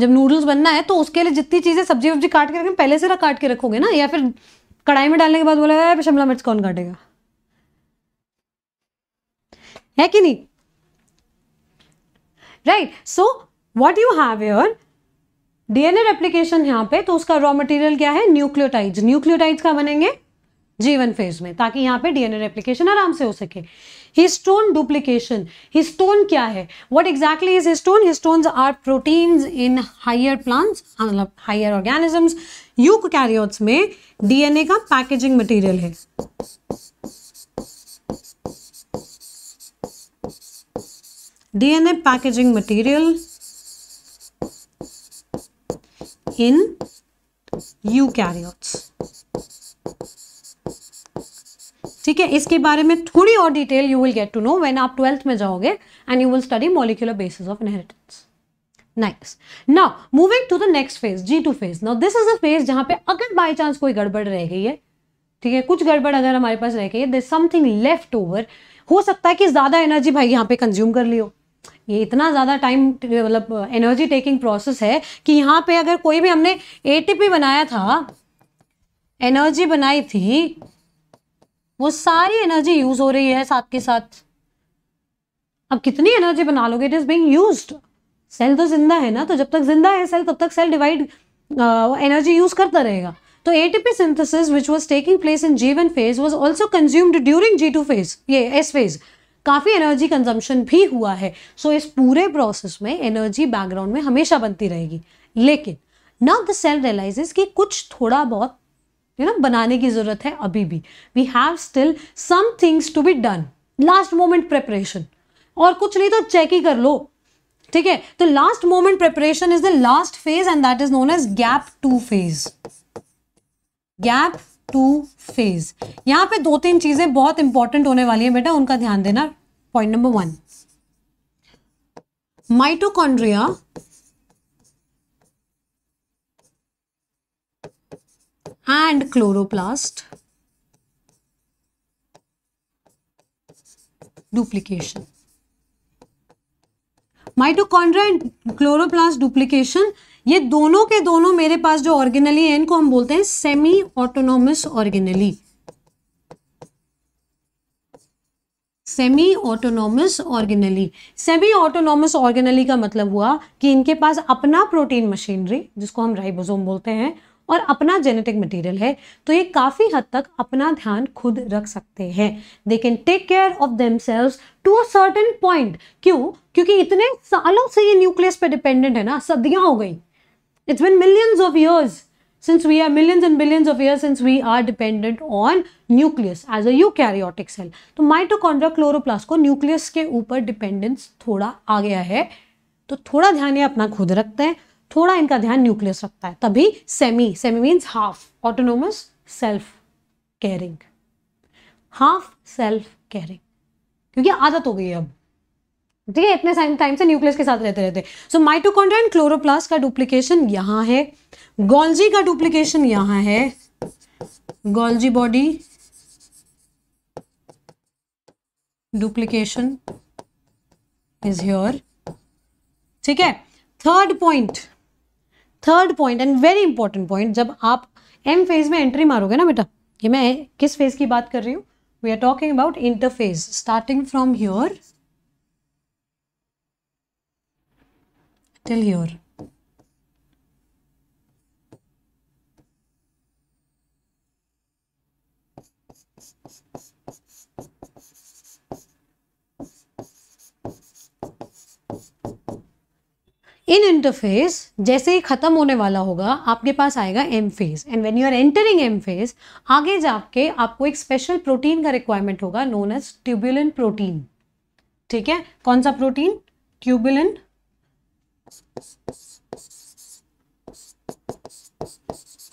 Speaker 1: जब नूडल्स बनना है तो उसके लिए जितनी चीज़ें सब्जी वब्जी काट के रखें पहले से काट के रखोगे ना या फिर कढ़ाई में डालने के बाद बोला है शिमला मिर्च कौन काटेगा है कि नहीं right so what you have your DNA replication यहां पे तो उसका रॉ मटेरियल क्या है न्यूक्लियोटाइड्स न्यूक्लियोटाइड्स का बनेंगे जीवन फेज में ताकि यहाँ पे डीएनए रेप्लिकेशन आराम से हो सके हिस्टोन डुप्लीकेशन हिस्टोन क्या है what exactly is histone histone are proteins in higher plants मतलब हायर ऑर्गेनिजम्स कैरियोट्स में डीएनए का पैकेजिंग मटेरियल है DNA packaging material in eukaryotes ठीक है इसके बारे में थोड़ी और detail you will get to know when आप ट्वेल्थ में जाओगे and you will study molecular basis of inheritance nice now moving to the next phase G two phase now this is a phase जहां पे अगर बाय चांस कोई गड़बड़ रह गई है ठीक है कुछ गड़बड़ अगर हमारे पास रह गई है दर समथिंग लेफ्ट ओवर हो सकता है कि ज़्यादा एनर्जी भाई यहाँ पे कंज्यूम कर लियो ये इतना ज़्यादा टाइम मतलब एनर्जी टेकिंग प्रोसेस है कि यहाँ पे अगर कोई भी हमने एटीपी बनाया था एनर्जी बनाई थी वो सारी एनर्जी यूज हो रही है साथ के साथ अब कितनी एनर्जी बना लोगे it is being used cell तो जिंदा है ना तो जब तक जिंदा है सेल तब तक सेल डिवाइड एनर्जी यूज करता रहेगा तो ATP synthesis which was taking place in G one phase was also consumed during G two phase ये एस फेज काफ़ी एनर्जी कंजम्पशन भी हुआ है सो so, इस पूरे प्रोसेस में एनर्जी बैकग्राउंड में हमेशा बनती रहेगी लेकिन नाउ द सेल रियलाइजेस कि कुछ थोड़ा बहुत यू नो बनाने की ज़रूरत है अभी भी we have still some things to be done last moment preparation और कुछ नहीं तो चेक ही कर लो ठीक है तो last moment preparation is the last phase and that is known as gap two phase gap two phase यहां पे दो तीन चीजें बहुत इंपॉर्टेंट होने वाली है बेटा उनका ध्यान देना point number one mitochondria and chloroplast duplication. Mitochondria and chloroplast duplication ये दोनों के दोनों मेरे पास जो ऑर्गेनली है इनको हम बोलते हैं semi autonomous organelle semi autonomous organelle semi autonomous organelle का मतलब हुआ कि इनके पास अपना प्रोटीन मशीनरी जिसको हम राइबोसोम बोलते हैं और अपना जेनेटिक मटेरियल है तो ये काफ़ी हद तक अपना ध्यान खुद रख सकते हैं they can take care of them to a certain point क्यों क्योंकि इतने सालों से ये न्यूक्लियस पे डिपेंडेंट है ना सदियाँ हो गई it's been millions of years we are millions and billions of of since we are dependent on nucleus as a eukaryotic cell तो माइटोकॉन्ड्रा क्लोरोप्लास्ट को न्यूक्लियस के ऊपर डिपेंडेंस थोड़ा आ गया है तो थोड़ा ध्यान ये अपना खुद रखते हैं थोड़ा इनका ध्यान न्यूक्लियस रखता है तभी semi semi means half autonomous self caring half self caring क्योंकि आदत हो गई है अब ठीक है इतने टाइम से न्यूक्लियस के साथ रहते रहते सो माइटोकॉन्ड्रिया एंड क्लोरोप्लास्ट का डुप्लीकेशन यहां है गोल्जी का डुप्लीकेशन यहां है Golgi body duplication is your ठीक है third point third point and very important point जब आप एम फेज में एंट्री मारोगे ना बेटा ये मैं किस फेज की बात कर रही हूँ we are talking about interphase starting from here till your in interphase जैसे ही ख़त्म होने वाला होगा आपके पास आएगा M phase and when you are entering M phase आगे जाके आपको एक स्पेशल प्रोटीन का रिक्वायरमेंट होगा नोन एज ट्यूबुल प्रोटीन ठीक है कौन सा protein tubule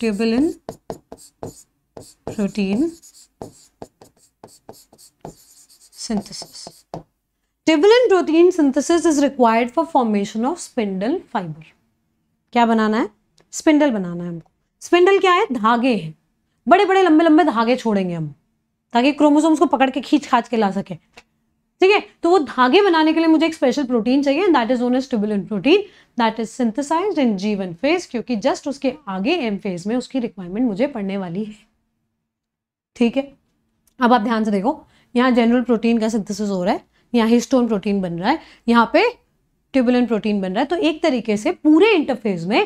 Speaker 1: tubule protein synthesis tubulin protein synthesis is required for formation of spindle fibre क्या बनाना है स्पिंडल बनाना है हमको स्पिंडल क्या है धागे हैं बड़े बड़े लंबे लंबे धागे छोड़ेंगे हम ताकि क्रोमोसोम्स को पकड़ के खींच खाच के ला सके ठीक है तो वो धागे बनाने के लिए मुझे एक स्पेशल प्रोटीन चाहिए that is known as tubulin protein that is synthesised in G one phase क्योंकि जस्ट उसके आगे एम फेज में उसकी रिक्वायरमेंट मुझे पड़ने वाली है ठीक है अब आप ध्यान से देखो यहाँ जनरल प्रोटीन का सिंथेसिस हो रहा है यहाँ हिस्टोन प्रोटीन बन रहा है यहाँ पे ट्यूबुलन प्रोटीन बन रहा है तो एक तरीके से पूरे इंटरफेज में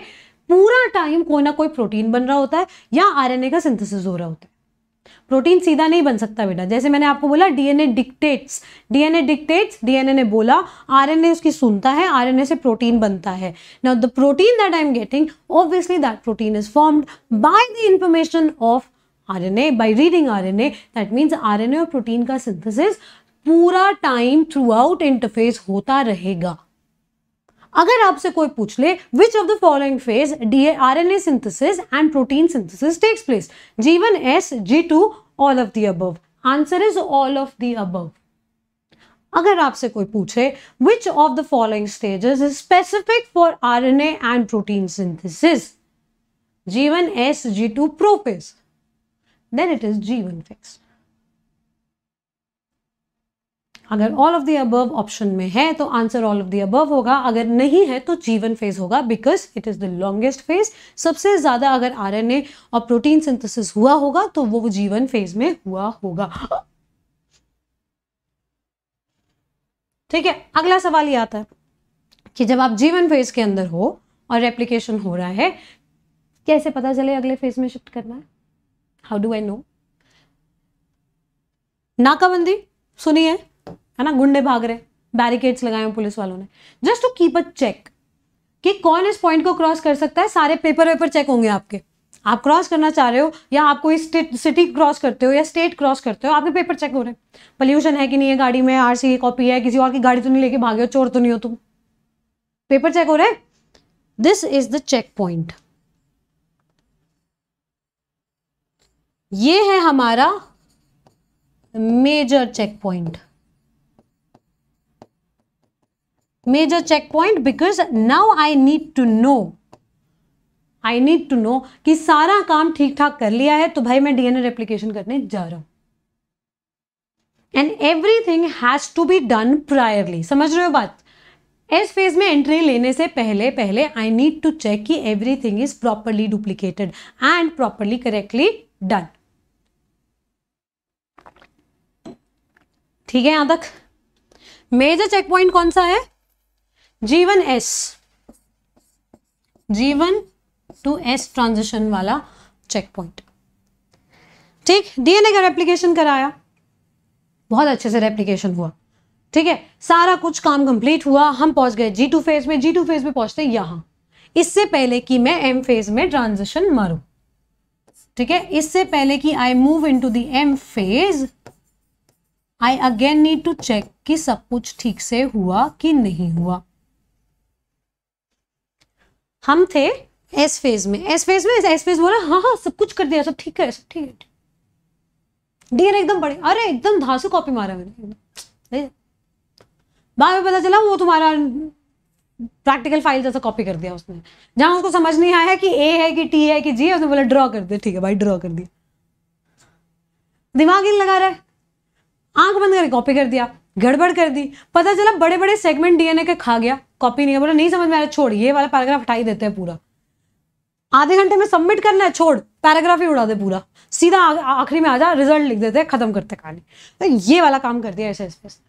Speaker 1: पूरा टाइम कोई ना कोई प्रोटीन बन रहा होता है या आरएनए का सिंथेसिस हो रहा होता है प्रोटीन सीधा नहीं बन सकता बेटा जैसे मैंने आपको बोला DNA dictates DNA dictates DNA ने बोला आरएनए उसकी सुनता है आरएनए से प्रोटीन बनता है now the protein that I am getting obviously that protein is formed by the information of RNA by reading RNA that means RNA और प्रोटीन का सिंथेसिस पूरा टाइम थ्रू आउट इंटरफेस होता रहेगा अगर आपसे कोई पूछ ले which of the following phase DNA synthesis and protein synthesis takes place G one S G two all of the above answer is all of the above अगर आपसे कोई पूछे which of the following stages is specific for R RNA and protein synthesis G one S G two prophase then it is G one phase अगर all of the above option में है तो answer all of the above होगा अगर नहीं है तो जीवन फेज होगा because it is the longest phase सबसे ज़्यादा अगर आरएनए और प्रोटीन सिंथेसिस हुआ होगा तो वो जीवन फेज में हुआ होगा ठीक है अगला सवाल ये आता है कि जब आप जीवन फेज के अंदर हो और रेप्लीकेशन हो रहा है कैसे पता चले अगले फेज में शिफ्ट करना है हाउ डू आई नो नाकाबंदी सुनिए है ना गुंडे भाग रहे बैरिकेड्स लगाए हुए पुलिस वालों ने just to keep a check कि कौन इस पॉइंट को क्रॉस कर सकता है सारे पेपर वेपर चेक होंगे आपके आप क्रॉस करना चाह रहे हो या आप कोई सिटी क्रॉस करते हो या स्टेट क्रॉस करते हो आपके पेपर चेक हो रहे हैं पोल्यूशन है कि नहीं है गाड़ी में आर सी कॉपी है किसी और की गाड़ी तो नहीं लेके भागे हो चोर तो नहीं हो तुम पेपर चेक हो रहे this is the check point ये है हमारा major check point major check point because now I need to know I need to know कि सारा काम ठीक ठाक कर लिया है तो भाई मैं डीएनए रेप्लीकेशन करने जा रहा हूं and thing has to be done priorly समझ रहे हो बात इस फेज में एंट्री लेने से पहले पहले आई नीड टू चेक कि everything is properly duplicated and properly correctly done ठीक है यहां तक मेजर चेक पॉइंट कौन सा है G one S G one to S transition वाला चेक पॉइंट ठीक डीएनए का रेप्लीकेशन कराया बहुत अच्छे से रेप्लीकेशन हुआ ठीक है सारा कुछ काम कंप्लीट हुआ हम पहुंच गए जी टू फेज में जी टू फेज में पहुंचते यहां इससे पहले कि मैं एम फेज में ट्रांजिशन मारू ठीक है इससे पहले कि I move into the M phase I again need to check कि सब कुछ ठीक से हुआ कि नहीं हुआ हम थे एस फेज में एस फेज में एस फेज बोला हाँ हाँ सब कुछ कर दिया सब ठीक है सब ठीक है डीएन एकदम बड़े अरे एकदम धांसू कॉपी मारा मैंने बाद में पता चला वो तुम्हारा प्रैक्टिकल फाइल जैसा कॉपी कर दिया उसने जहां उसको समझ नहीं आया कि ए है कि टी है कि जी है उसने बोला ड्रॉ कर दिया ठीक है भाई ड्रॉ कर दिया दिमाग ही लगा रहा है आंख बंद करके कॉपी कर दिया गड़बड़ कर दी पता चला बड़े बड़े सेगमेंट डीएनए के खा गया कॉपी नहीं है बोला नहीं समझ में आया छोड़ ये वाला पैराग्राफ हटाई देते हैं पूरा आधे घंटे में सबमिट करना है छोड़ पैराग्राफ ही उड़ा दे पूरा सीधा आखिरी में आ जा रिजल्ट लिख देते हैं खत्म करते कहानी तो ये वाला काम कर दिया ऐसे S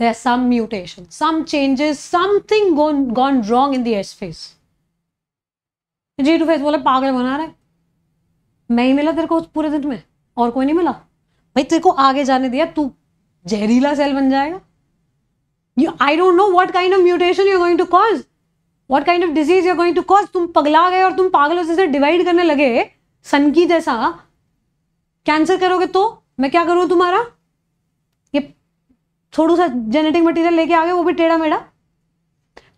Speaker 1: there are some mutation, some changes, something gone gone wrong in the S phase. G two phase बोले पागल बना रहे मैं ही मिला तेरे को उस पूरे दिन में और कोई नहीं मिला भाई तेरे को आगे जाने दिया तू जहरीला सेल बन जाएगा you I don't know what kind of mutation you're going to cause what kind of disease you're going to cause तुम पगला गए और तुम पागलों से डिवाइड करने लगे सन की जैसा कैंसर करोगे तो मैं क्या करूँ तुम्हारा ये थोड़ा सा जेनेटिक मटीरियल लेके आ गए वो भी टेढ़ा मेढ़ा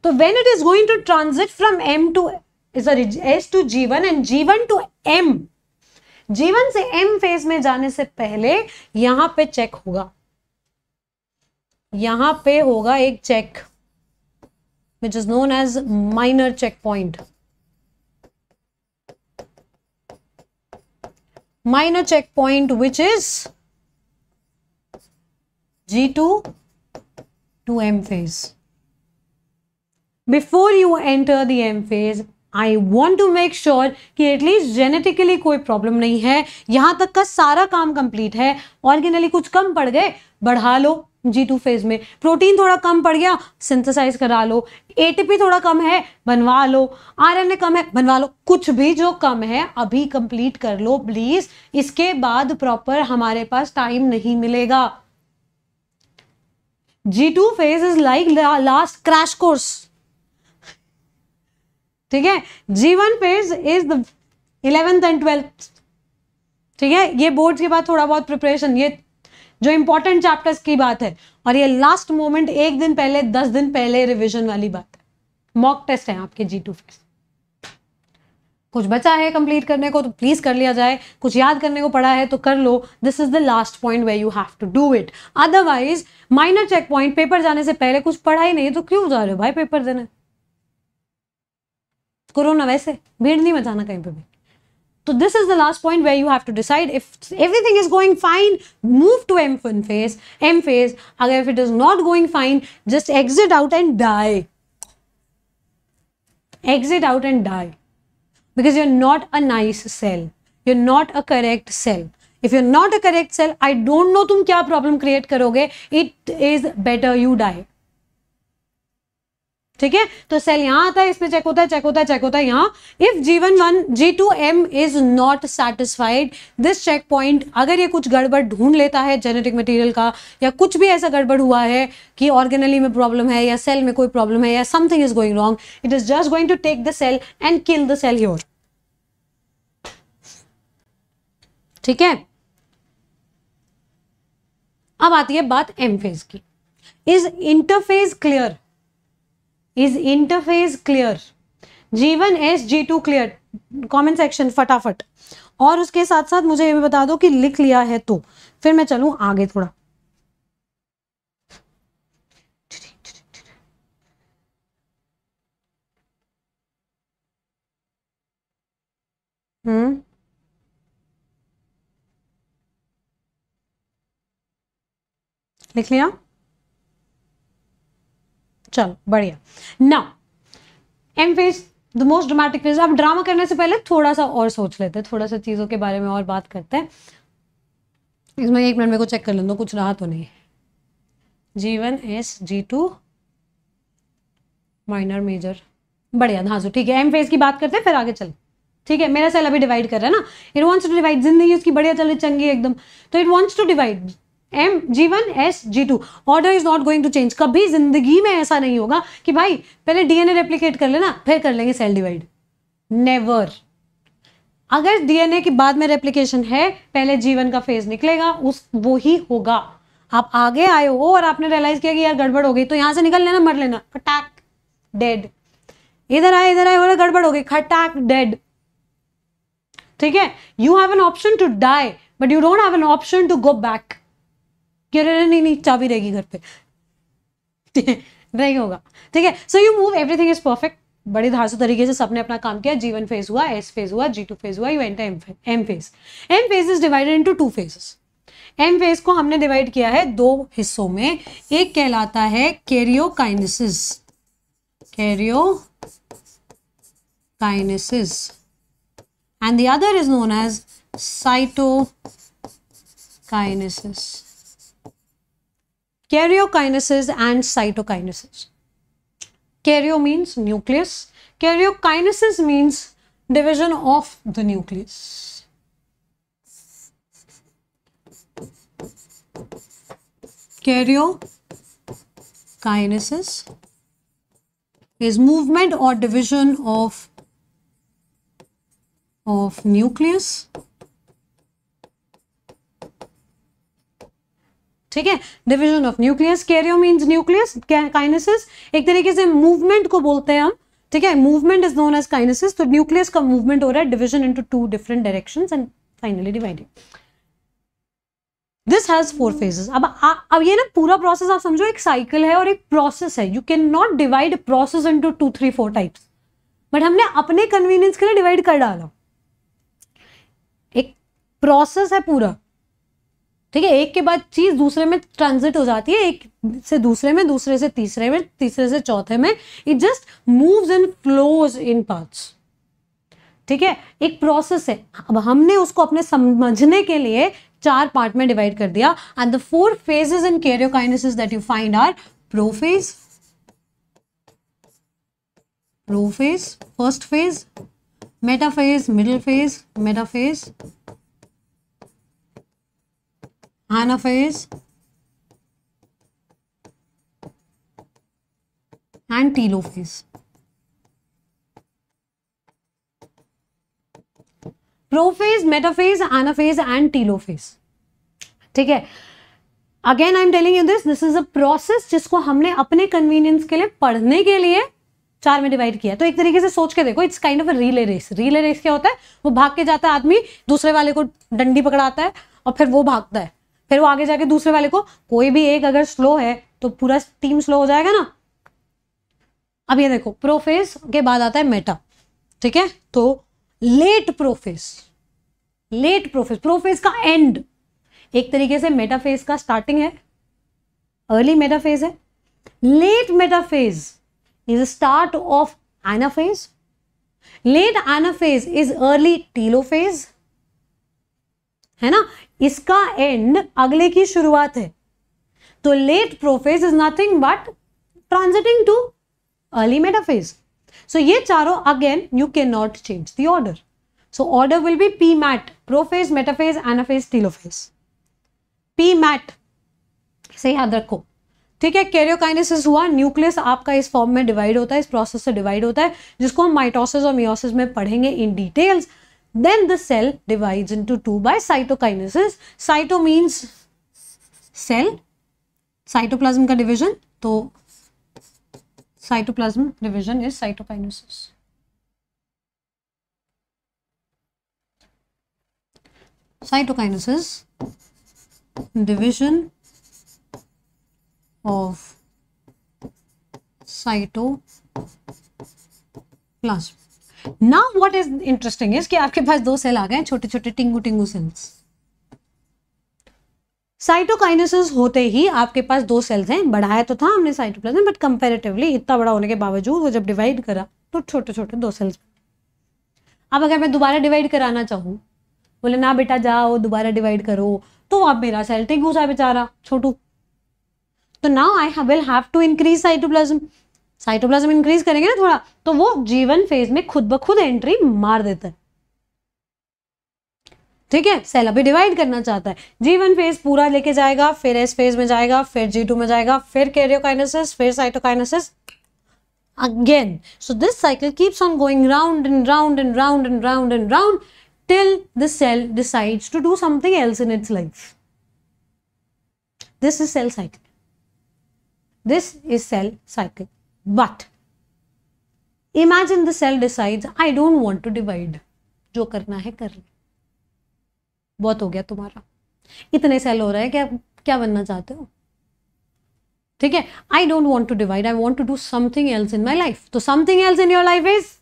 Speaker 1: तो when it is going to transit from M to sorry S to G one and G one to M G one से एम फेज में जाने से पहले यहां पे चेक होगा यहां पे होगा एक check which is known as minor check point minor point which is G two to M phase before you enter the M phase I want to make sure कि एटलीस्ट जेनेटिकली कोई प्रॉब्लम नहीं है यहां तक का सारा काम कंप्लीट है ऑर्गेनली कुछ कम पड़ गए बढ़ा लो जी टू फेज में प्रोटीन थोड़ा कम पड़ गया सिंथेसाइज करा लो एटीपी थोड़ा कम है बनवा लो आरएनए कम है बनवा लो कुछ भी जो कम है अभी कंप्लीट कर लो प्लीज इसके बाद प्रॉपर हमारे पास टाइम नहीं मिलेगा G two phase is like last crash course ठीक है G one phase is the eleventh and twelfth ठीक है ये बोर्ड के बाद थोड़ा बहुत प्रिपरेशन ये जो इंपॉर्टेंट चैप्टर्स की बात है और ये लास्ट मोमेंट एक दिन पहले दस दिन पहले रिविजन वाली बात है मॉक टेस्ट है आपके जी टू कुछ बचा है कंप्लीट करने को तो प्लीज़ कर लिया जाए कुछ याद करने को पड़ा है तो कर लो this is the last point way you have to do it otherwise minor check point paper जाने से पहले कुछ पढ़ा ही नहीं तो क्यों जा रहे हो भाई पेपर देने कोरोना वैसे भीड़ नहीं मचाना कहीं पे भी So this is the last point where you have to decide if everything is going fine, move to M phase, M phase. Again, if it is not going fine, just exit out and die. Exit out and die. Because you're not a nice cell. You're not a correct cell. If you're not a correct cell, I don't know तुम क्या problem create करोगे. It is better you die. ठीक है तो सेल यहां आता है इसमें चेक होता है चेक होता है चेक होता है यहां if G one one G two M is not satisfied this check point अगर ये कुछ गड़बड़ ढूंढ लेता है जेनेटिक मटेरियल का या कुछ भी ऐसा गड़बड़ हुआ है कि ऑर्गेनली में प्रॉब्लम है या सेल में कोई प्रॉब्लम है या something is going wrong it is just going to take the cell and kill the cell your ठीक है अब आती है बात एम फेज की is interphase clear is interphase clear G one S G two clear comment section फटाफट और उसके साथ साथ मुझे ये भी बता दो कि लिख लिया है तो फिर मैं चलू आगे थोड़ा हम्म लिख लिया चलो बढ़िया ना M phase the most dramatic phase आप ड्रामा करने से पहले थोड़ा सा और सोच लेते हैं थोड़ा सा चीज़ों के बारे में और बात करते हैं इसमें एक मिनट मेरे को चेक कर लेना कुछ रहा तो नहीं G one S G two minor major बढ़िया सो ठीक है एम फेज की बात करते हैं फिर आगे चल ठीक है मेरा सेल अभी डिवाइड कर रहा है ना इट वॉन्ट्स टू डिवाइड जिंदगी उसकी बढ़िया चल रही चंगी एकदम तो it wants to divide M G one S G two order is not going to change कभी जिंदगी में ऐसा नहीं होगा कि भाई पहले डीएनए रेप्लीकेट कर लेना फिर कर लेंगे सेल डिवाइड नेवर अगर डीएनए के बाद में रेप्लीकेशन है पहले जीवन का फेज निकलेगा उस वो ही होगा आप आगे आए हो और आपने रियलाइज किया कि यार गड़बड़ हो गई तो यहां से निकल लेना मर लेना फटाक डेड इधर आए इधर आए और गड़बड़ हो गई खटाक डेड ठीक है you have an option to die but you don't have an option to go back कि अरे नहीं नहीं चाबी रहेगी घर पे नहीं होगा ठीक है so you move everything is perfect बड़े धांसू तरीके से सबने अपना काम किया जीवन फेज हुआ एस फेज हुआ जी टू फेज हुआ you enter M phase M phase is divided into two phases M phase को हमने डिवाइड किया है दो हिस्सों में एक कहलाता है karyokinesis karyokinesis and the other is known as cytokinesis karyokinesis and cytokinesis. Karyo means nucleus. Karyokinesis means division of the nucleus. Karyokinesis is movement or division of of nucleus ठीक है division of nucleus karyo mean nucleus kinesis एक तरीके से मूवमेंट को बोलते हैं हम ठीक है movement is known as kinesis तो न्यूक्लियस का मूवमेंट हो रहा है division into two different direction and finally dividing this has four phases अब अब ये ना पूरा प्रोसेस आप समझो एक साइकिल है और एक प्रोसेस है you can not divide process into two three four types but हमने अपने कन्वीनियंस के लिए डिवाइड कर डाला एक प्रोसेस है पूरा ठीक है एक के बाद चीज़ दूसरे में ट्रांजिट हो जाती है एक से दूसरे में दूसरे से तीसरे में तीसरे से चौथे में it just moves and flows in parts ठीक है एक प्रोसेस है अब हमने उसको अपने समझने के लिए चार पार्ट में डिवाइड कर दिया and the four phases in karyokinesis that you find are prophase prophase first phase metaphase middle phase metaphase man of is and telophase. Prophase metaphase anaphase and telophase ठीक है again I am telling you this this is a process जिसको हमने अपने कन्वीनियंस के लिए पढ़ने के लिए चार में डिवाइड किया तो एक तरीके से सोच के देखो it's kind of relay race relay race क्या होता है वो भाग के जाता है आदमी दूसरे वाले को डंडी पकड़ाता है और फिर वो भागता है फिर वो आगे जाके दूसरे वाले को कोई भी एक अगर स्लो है तो पूरा टीम स्लो हो जाएगा ना अब ये देखो प्रोफेस के बाद आता है मेटा ठीक है तो late prophase late prophase prophase का एंड एक तरीके से मेटाफेज का स्टार्टिंग है अर्ली मेटाफेज है late metaphase is start of anaphase late anaphase is early telophase है ना इसका एंड अगले की शुरुआत है तो late prophase is nothing but transiting to early metaphase so ये चारों again you can not change the order so order will be P MAT prophase metaphase anaphase telophase P MAT से याद रखो ठीक है कैरियोकाइनेसिस हुआ न्यूक्लियस आपका इस फॉर्म में डिवाइड होता है इस प्रोसेस से डिवाइड होता है जिसको हम माइटोसिस और मियोसिस में पढ़ेंगे in details Then the cell divides into two by cytokinesis. Cyto means cell, cytoplasm ka division, So cytoplasm division is cytokinesis. Cytokinesis division of cytoplasm. ना वॉट इज इंटरेस्टिंग इज कि आपके पास दो सेल आ गए छोटे छोटे टिंगू टिंगू सेल्स साइटोकाइनेसिस होते ही आपके पास दो सेल्स हैं बढ़ाया तो था हमने साइटोप्लाज्म बट कंपेरेटिवली इतना बड़ा होने के बावजूद वो जब डिवाइड करा तो छोटे छोटे दो सेल्स अब अगर मैं दोबारा डिवाइड कराना चाहूँ बोले ना बेटा जाओ दोबारा डिवाइड करो तो अब मेरा सेल टिक घुसा बेचारा छोटू तो now I will have to increase cytoplasm cytoplasm increase करेंगे ना थोड़ा तो वो जीवन फेज में खुद ब खुद एंट्री मार देता है ठीक है सेल अभी डिवाइड करना चाहता है जीवन फेज पूरा लेके जाएगा फिर एस फेज में जाएगा फिर जी टू में जाएगा फिर कैरियोकाइनेसिस फिर cytokinesis again so this cycle keeps on going round and round and round and round and round till the cell decides to do something else in its life this is cell cycle this is cell cycle but imagine the cell decides I don't want to divide जो करना है कर ले बहुत हो गया तुम्हारा इतने सेल हो रहे हैं कि आप क्या बनना चाहते हो ठीक है I don't want to divide I want to do something else in my life तो something else in your life is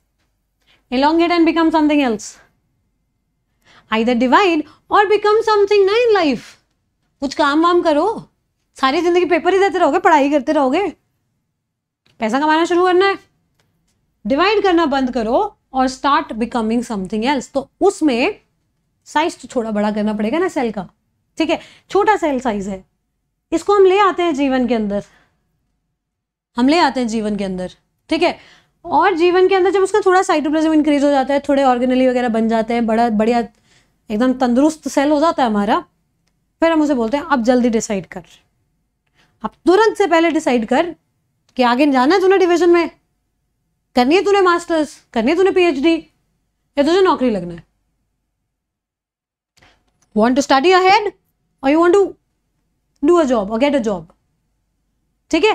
Speaker 1: elongate and become something else I divide और बिकम समथिंग ना इन लाइफ कुछ काम वाम करो सारी जिंदगी पेपर ही देते रहोगे पढ़ाई करते रहोगे पैसा कमाना शुरू करना है डिवाइड करना बंद करो और स्टार्ट बिकमिंग समथिंग एल्स तो उसमें साइज तो थोड़ा बड़ा करना पड़ेगा ना सेल का ठीक है छोटा सेल साइज है इसको हम ले आते हैं जीवन के अंदर हम ले आते हैं जीवन के अंदर ठीक है और जीवन के अंदर जब उसका थोड़ा साइटोप्लाज्म इंक्रीज हो जाता है थोड़े ऑर्गेनली वगैरह बन जाते हैं बड़ा बढ़िया एकदम तंदुरुस्त सेल हो जाता है हमारा फिर हम उसे बोलते हैं अब जल्दी डिसाइड कर अब तुरंत से पहले डिसाइड कर कि आगे जाना है तूने डिवीजन में करनी है तूने मास्टर्स करनी है तूने पीएचडी या तुझे नौकरी लगना है want to study ahead or you want to do a job or get a job ठीक है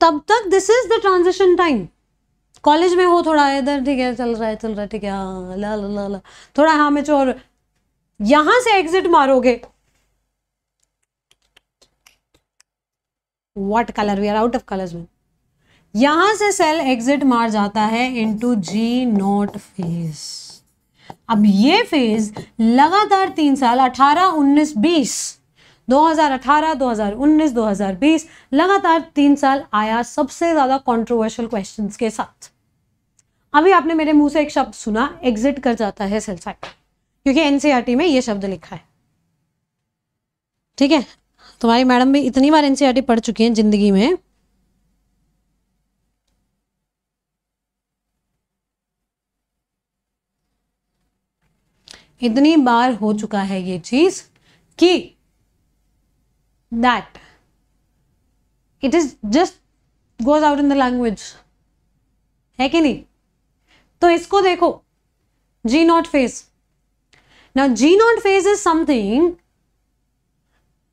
Speaker 1: तब तक this is the transition time college में हो थोड़ा इधर ठीक है चल रहा है चल रहा है ठीक है हाँ, ला ला ला ला थोड़ा हाँ चोर यहां से एग्जिट मारोगे what colour we are out of colour में यहां से सेल एग्जिट मार जाता है इनटू जी नोट फेज अब ये फेज लगातार तीन साल अठारह उन्नीस बीस 2018, 2019, 2020 लगातार तीन साल आया सबसे ज़्यादा कंट्रोवर्शियल क्वेश्चंस के साथ अभी आपने मेरे मुंह से एक शब्द सुना एग्जिट कर जाता है सेल साइकिल क्योंकि एनसीआरटी e में ये शब्द लिखा है ठीक है तुम्हारी तो मैडम भी इतनी बार एनसीईआरटी e पढ़ चुकी हैं ज़िंदगी में इतनी बार हो चुका है ये चीज़ कि that it is just goes out in the language है कि नहीं तो इसको देखो जी नॉट फेस ना G naught phase is something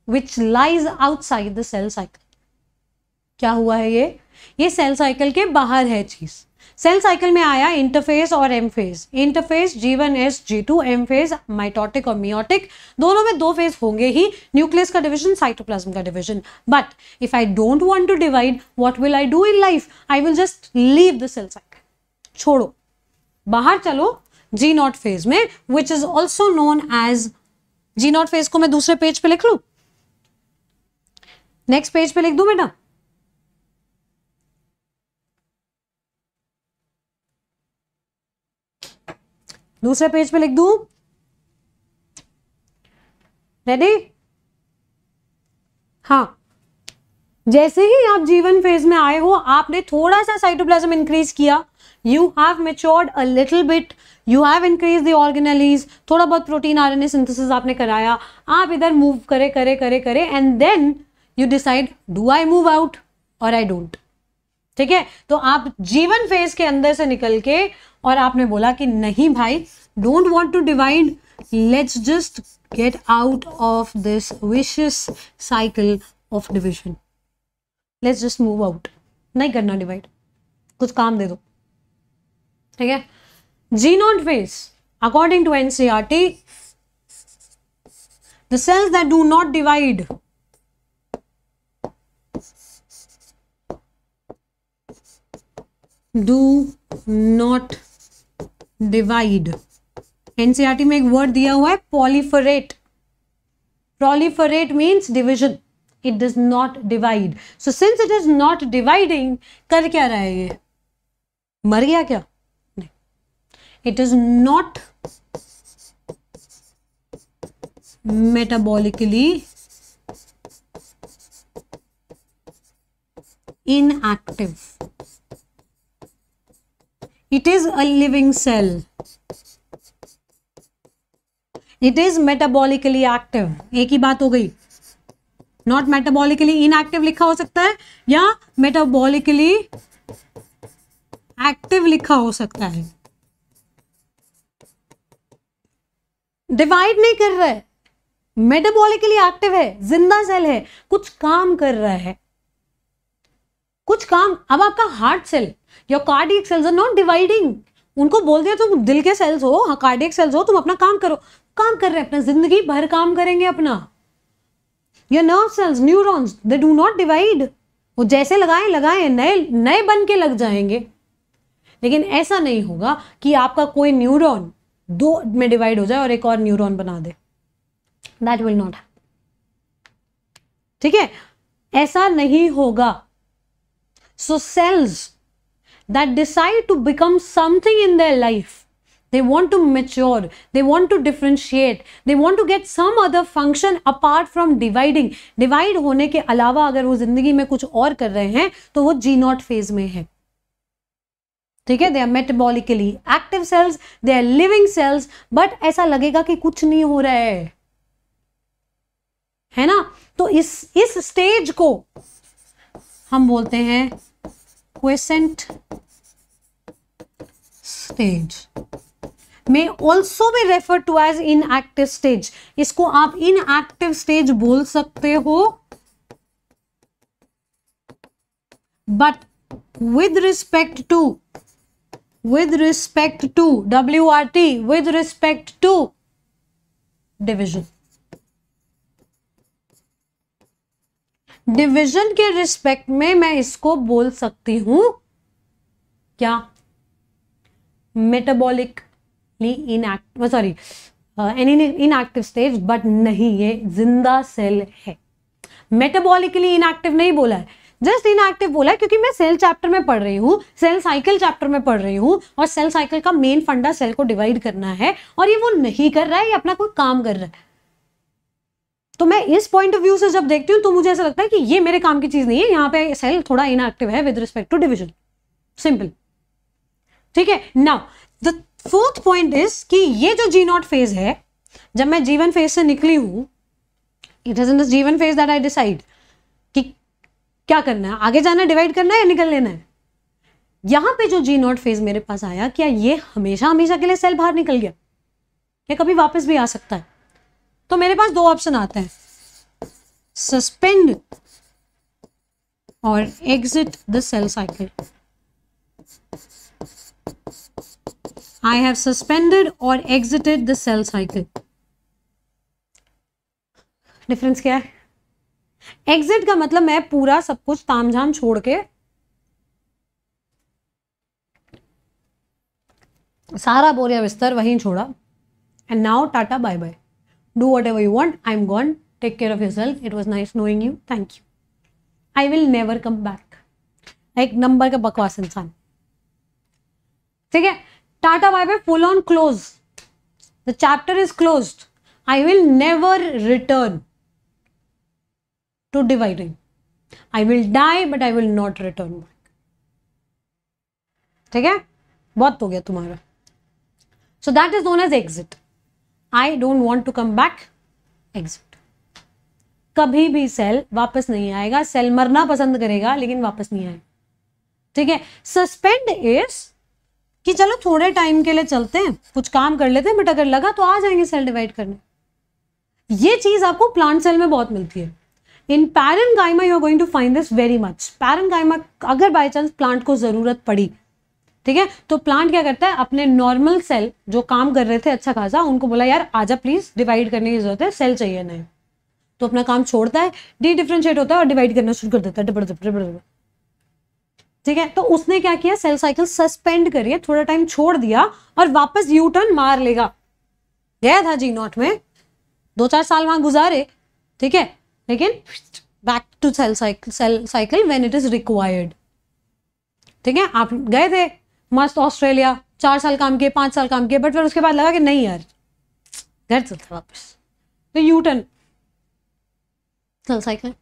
Speaker 1: which lies outside the cell cycle क्या हुआ है ये ये सेल साइकिल के बाहर है चीज़ सेल साइकिल में आया इंटरफेस और M phase interphase G one S G two phase mitotic और मियोटिक दोनों में दो फेज होंगे ही न्यूक्लियस का डिवीजन साइटोप्लाज्म का division but if I don't want to divide what will I do in life I will just leave the cell cycle छोड़ो बाहर चलो जी नॉट फेज में which is also known as G naught phase को मैं दूसरे पेज पे लिख लूँ नेक्स्ट पेज पे लिख दू बेटा दूसरे पेज पे लिख दू रेडी हाँ जैसे ही आप जीवन फेज में आए हो आपने थोड़ा सा साइटोप्लाज्म इंक्रीज किया you have matured a little bit you have increase the organelles थोड़ा बहुत प्रोटीन आरएनए सिंथेसिस आपने कराया आप इधर मूव करे करे करे करे and then you decide do I move out or I don't ठीक है तो आप जीवन फेज के अंदर से निकल के और आपने बोला कि नहीं भाई don't want to divide let's just get out of this vicious cycle of division let's just move out नहीं करना डिवाइड कुछ काम दे दो ठीक है G naught phase according to the the cells that do not divide do not divide NCERT में एक वर्ड दिया हुआ है proliferate proliferate means division it does not divide so since it is not dividing कर क्या रहा है ये मर गया क्या it is not metabolically inactive it is a living cell it is metabolically active एक ही बात हो गई नॉट मेटाबॉलिकली एक्टिव लिखा हो सकता है या मेटाबॉलिकली एक्टिव लिखा हो सकता है डिवाइड नहीं कर रहा है मेटाबॉलिकली एक्टिव है जिंदा सेल है कुछ काम कर रहा है कुछ काम अब आपका heart cell your cardiac cells are not dividing उनको बोल दिया तुम दिल के सेल्स हो हाँ कार्डियक सेल्स हो तुम अपना काम करो काम कर रहे हैं अपना जिंदगी भर काम करेंगे अपना your nerve cells neurons they do not divide वो जैसे लगाएं लगाएं नए नए बन के लग जाएंगे लेकिन ऐसा नहीं होगा कि आपका कोई न्यूरॉन दो में डिवाइड हो जाए और एक और न्यूरॉन बना दे दैट विल नॉट ठीक है ऐसा नहीं होगा so cells that decide to become something in their life. They want to mature, they want to differentiate, they want to get some other function apart from dividing. Divide hone ke alawa agar wo zindagi mein kuch aur kar rahe hain to wo g not phase mein hai ठीक है they are metabolically active cells they are living cells but ऐसा लगेगा कि कुछ नहीं हो रहा है है ना तो इस इस स्टेज को हम बोलते हैं quiescent stage may also be referred to as inactive stage इसको आप inactive stage बोल सकते हो but with respect to with respect to WRT with respect to division division के रिस्पेक्ट में मैं इसको बोल सकती हूं क्या metabolically inact sorry an inactive stage but नहीं ये जिंदा सेल है मेटाबॉलिकली इनएक्टिव नहीं बोला है जस्ट इनएक्टिव बोला है क्योंकि मैं सेल चैप्टर में पढ़ रही हूँ सेल साइकिल चैप्टर में पढ़ रही हूँ और सेल साइकिल का मेन फंडा सेल को डिवाइड करना है और ये वो नहीं कर रहा है ये अपना कोई काम कर रहा है तो मैं इस पॉइंट ऑफ व्यू से जब देखती हूँ तो मुझे ऐसा लगता है कि ये मेरे काम की चीज़ नहीं है यहाँ पे सेल थोड़ा इनएक्टिव है with respect to division simple ठीक है now the fourth point is कि ये जो जी नॉट फेज है जब मैं जीवन फेज से निकली हूं इट इज इन दिस जीवन फेज दैट आई डिसाइड कि क्या करना है आगे जाना है डिवाइड करना है या निकल लेना है यहाँ पे जो जी नॉट फेज मेरे पास आया क्या ये हमेशा हमेशा के लिए सेल बाहर निकल गया या कभी वापस भी आ सकता है तो मेरे पास दो ऑप्शन आते हैं सस्पेंड और exit the cell cycle I have suspended और exited the cell cycle difference क्या है एग्जिट का मतलब मैं पूरा सब कुछ तामझाम छोड़ के सारा बोरिया बिस्तर वहीं छोड़ा and now tata bye bye do whatever you want. I'm gone. Take care of yourself. It was nice knowing you. Thank you. I will never come back एक नंबर का बकवास इंसान ठीक है tata bye bye full on close the chapter is close I will never return to dividing I will die but I will not return back ठीक है बहुत हो गया तुम्हारा so that is known as exit I don't want to come back exit कभी भी सेल वापस नहीं आएगा सेल मरना पसंद करेगा लेकिन वापस नहीं आएगा ठीक है सस्पेंड इज कि चलो थोड़े टाइम के लिए चलते हैं कुछ काम कर लेते हैं बट अगर लगा तो आ जाएंगे सेल डिवाइड करने ये चीज आपको प्लांट सेल में बहुत मिलती है in parenchyma you are going to find this very much parenchyma अगर बाई चांस प्लांट को जरूरत पड़ी ठीक है तो प्लांट क्या करता है अपने नॉर्मल सेल जो काम कर रहे थे अच्छा खासा उनको बोला यार आजा प्लीज डिवाइड करने की जरूरत है सेल चाहिए नहीं तो अपना काम छोड़ता है डी डिफ्रेंशिएट होता है और डिवाइड करना शुरू कर देता है डबड़ डबड़ डबड़ डबड़ ठीक है तो उसने क्या किया सेल साइकिल सस्पेंड करिए थोड़ा टाइम छोड़ दिया और वापस यू टर्न मार लेगा गया था जी नॉट में दो चार साल वहां गुजारे ठीक है लेकिन back to cell cycle cell cycle when it is required ठीक है आप गए थे मस्त ऑस्ट्रेलिया चार साल काम किए पाँच साल काम किए बट फिर उसके बाद लगा कि नहीं यार घर चलते वापस तो यू टर्न चल साइकिल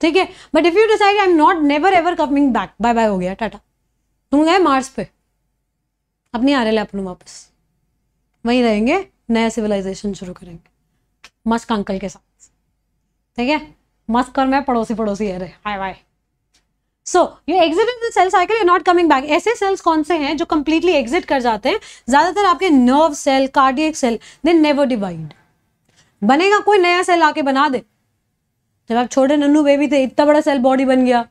Speaker 1: ठीक है but if you decide I am not never ever coming back bye bye हो गया टाटा तुम गए मार्स पे अब नहीं आ रहे अपनू वापस वहीं रहेंगे नया सिविलाइजेशन शुरू करेंगे मस्क अंकल के साथ ठीक है मस्क और मैं पड़ोसी पड़ोसी है रहे hi bye so you exit cell cycle you not coming back ऐसे सेल्स कौन से हैं जो कंप्लीटली एग्जिट कर जाते हैं ज्यादातर आपके nerve cell cardiac cell they never divide बनेगा कोई नया सेल आके बना दे जब आप छोटे नन्नू बेबी थे इतना बड़ा सेल बॉडी बन गया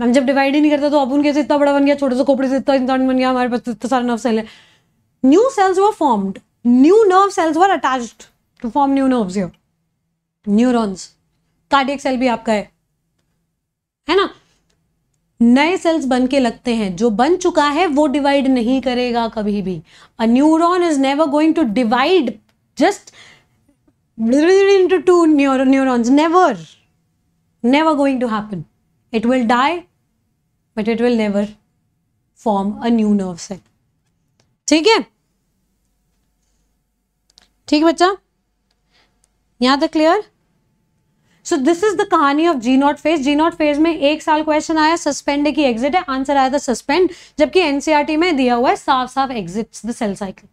Speaker 1: मैम जब डिवाइड ही नहीं करते तो अब उनके से इतना बड़ा बन गया छोटे से खोपड़े से इतना इंसान बन गया हमारे पास इतना सारा नर्व सेल है new cells were formed new nerve cells were attach to form new nerve neurons cardiac cell भी आपका है है ना नए सेल्स बन के लगते हैं जो बन चुका है वो डिवाइड नहीं करेगा कभी भी a neuron is never going to divide just into two neuro never never going to happen it will die but it will never form a new nerve cell ठीक है ठीक बच्चा यहां तक clear so this is the कहानी of G naught phase G naught phase में एक साल क्वेश्चन आया सस्पेंड की एग्जिट है आंसर आया था सस्पेंड जबकि एनसीआरटी e में दिया हुआ है साफ साफ exit the cell cycle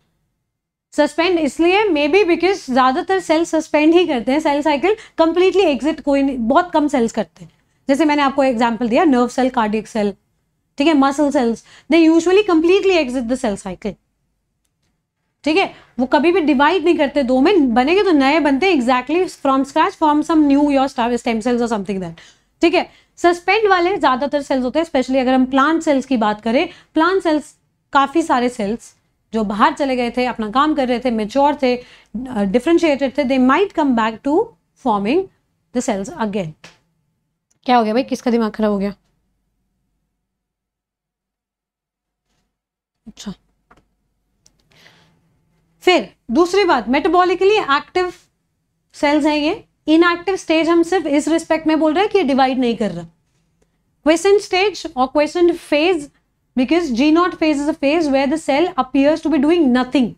Speaker 1: suspend इसलिए मे बी बिकॉज ज़्यादातर सेल सस्पेंड ही करते हैं सेल साइकिल कंप्लीटली एग्जिट कोई नहीं बहुत कम सेल्स करते हैं जैसे मैंने आपको एग्जाम्पल दिया नर्व सेल कार्डिक सेल ठीक है muscle cells they usually completely exit the cell cycle ठीक है वो कभी भी डिवाइड नहीं करते दो में बनेंगे तो नए बनते exactly from scratch from some new your stem cells और समथिंग दैट ठीक है सस्पेंड वाले ज़्यादातर सेल्स होते हैं स्पेशली अगर हम प्लांट सेल्स की बात करें प्लांट सेल्स काफ़ी सारे सेल्स जो बाहर चले गए थे अपना काम कर रहे थे मेच्योर थे डिफ्रेंशिएटेड थे they might come back to forming the cells again क्या हो गया भाई किसका दिमाग खराब हो गया अच्छा फिर दूसरी बात मेटाबॉलिकली एक्टिव सेल्स हैं ये इनएक्टिव स्टेज हम सिर्फ इस रिस्पेक्ट में बोल रहे हैं कि ये डिवाइड नहीं कर रहा क्वेश्चन स्टेज और question phase because G naught phase is a phase where the cell appears to be doing nothing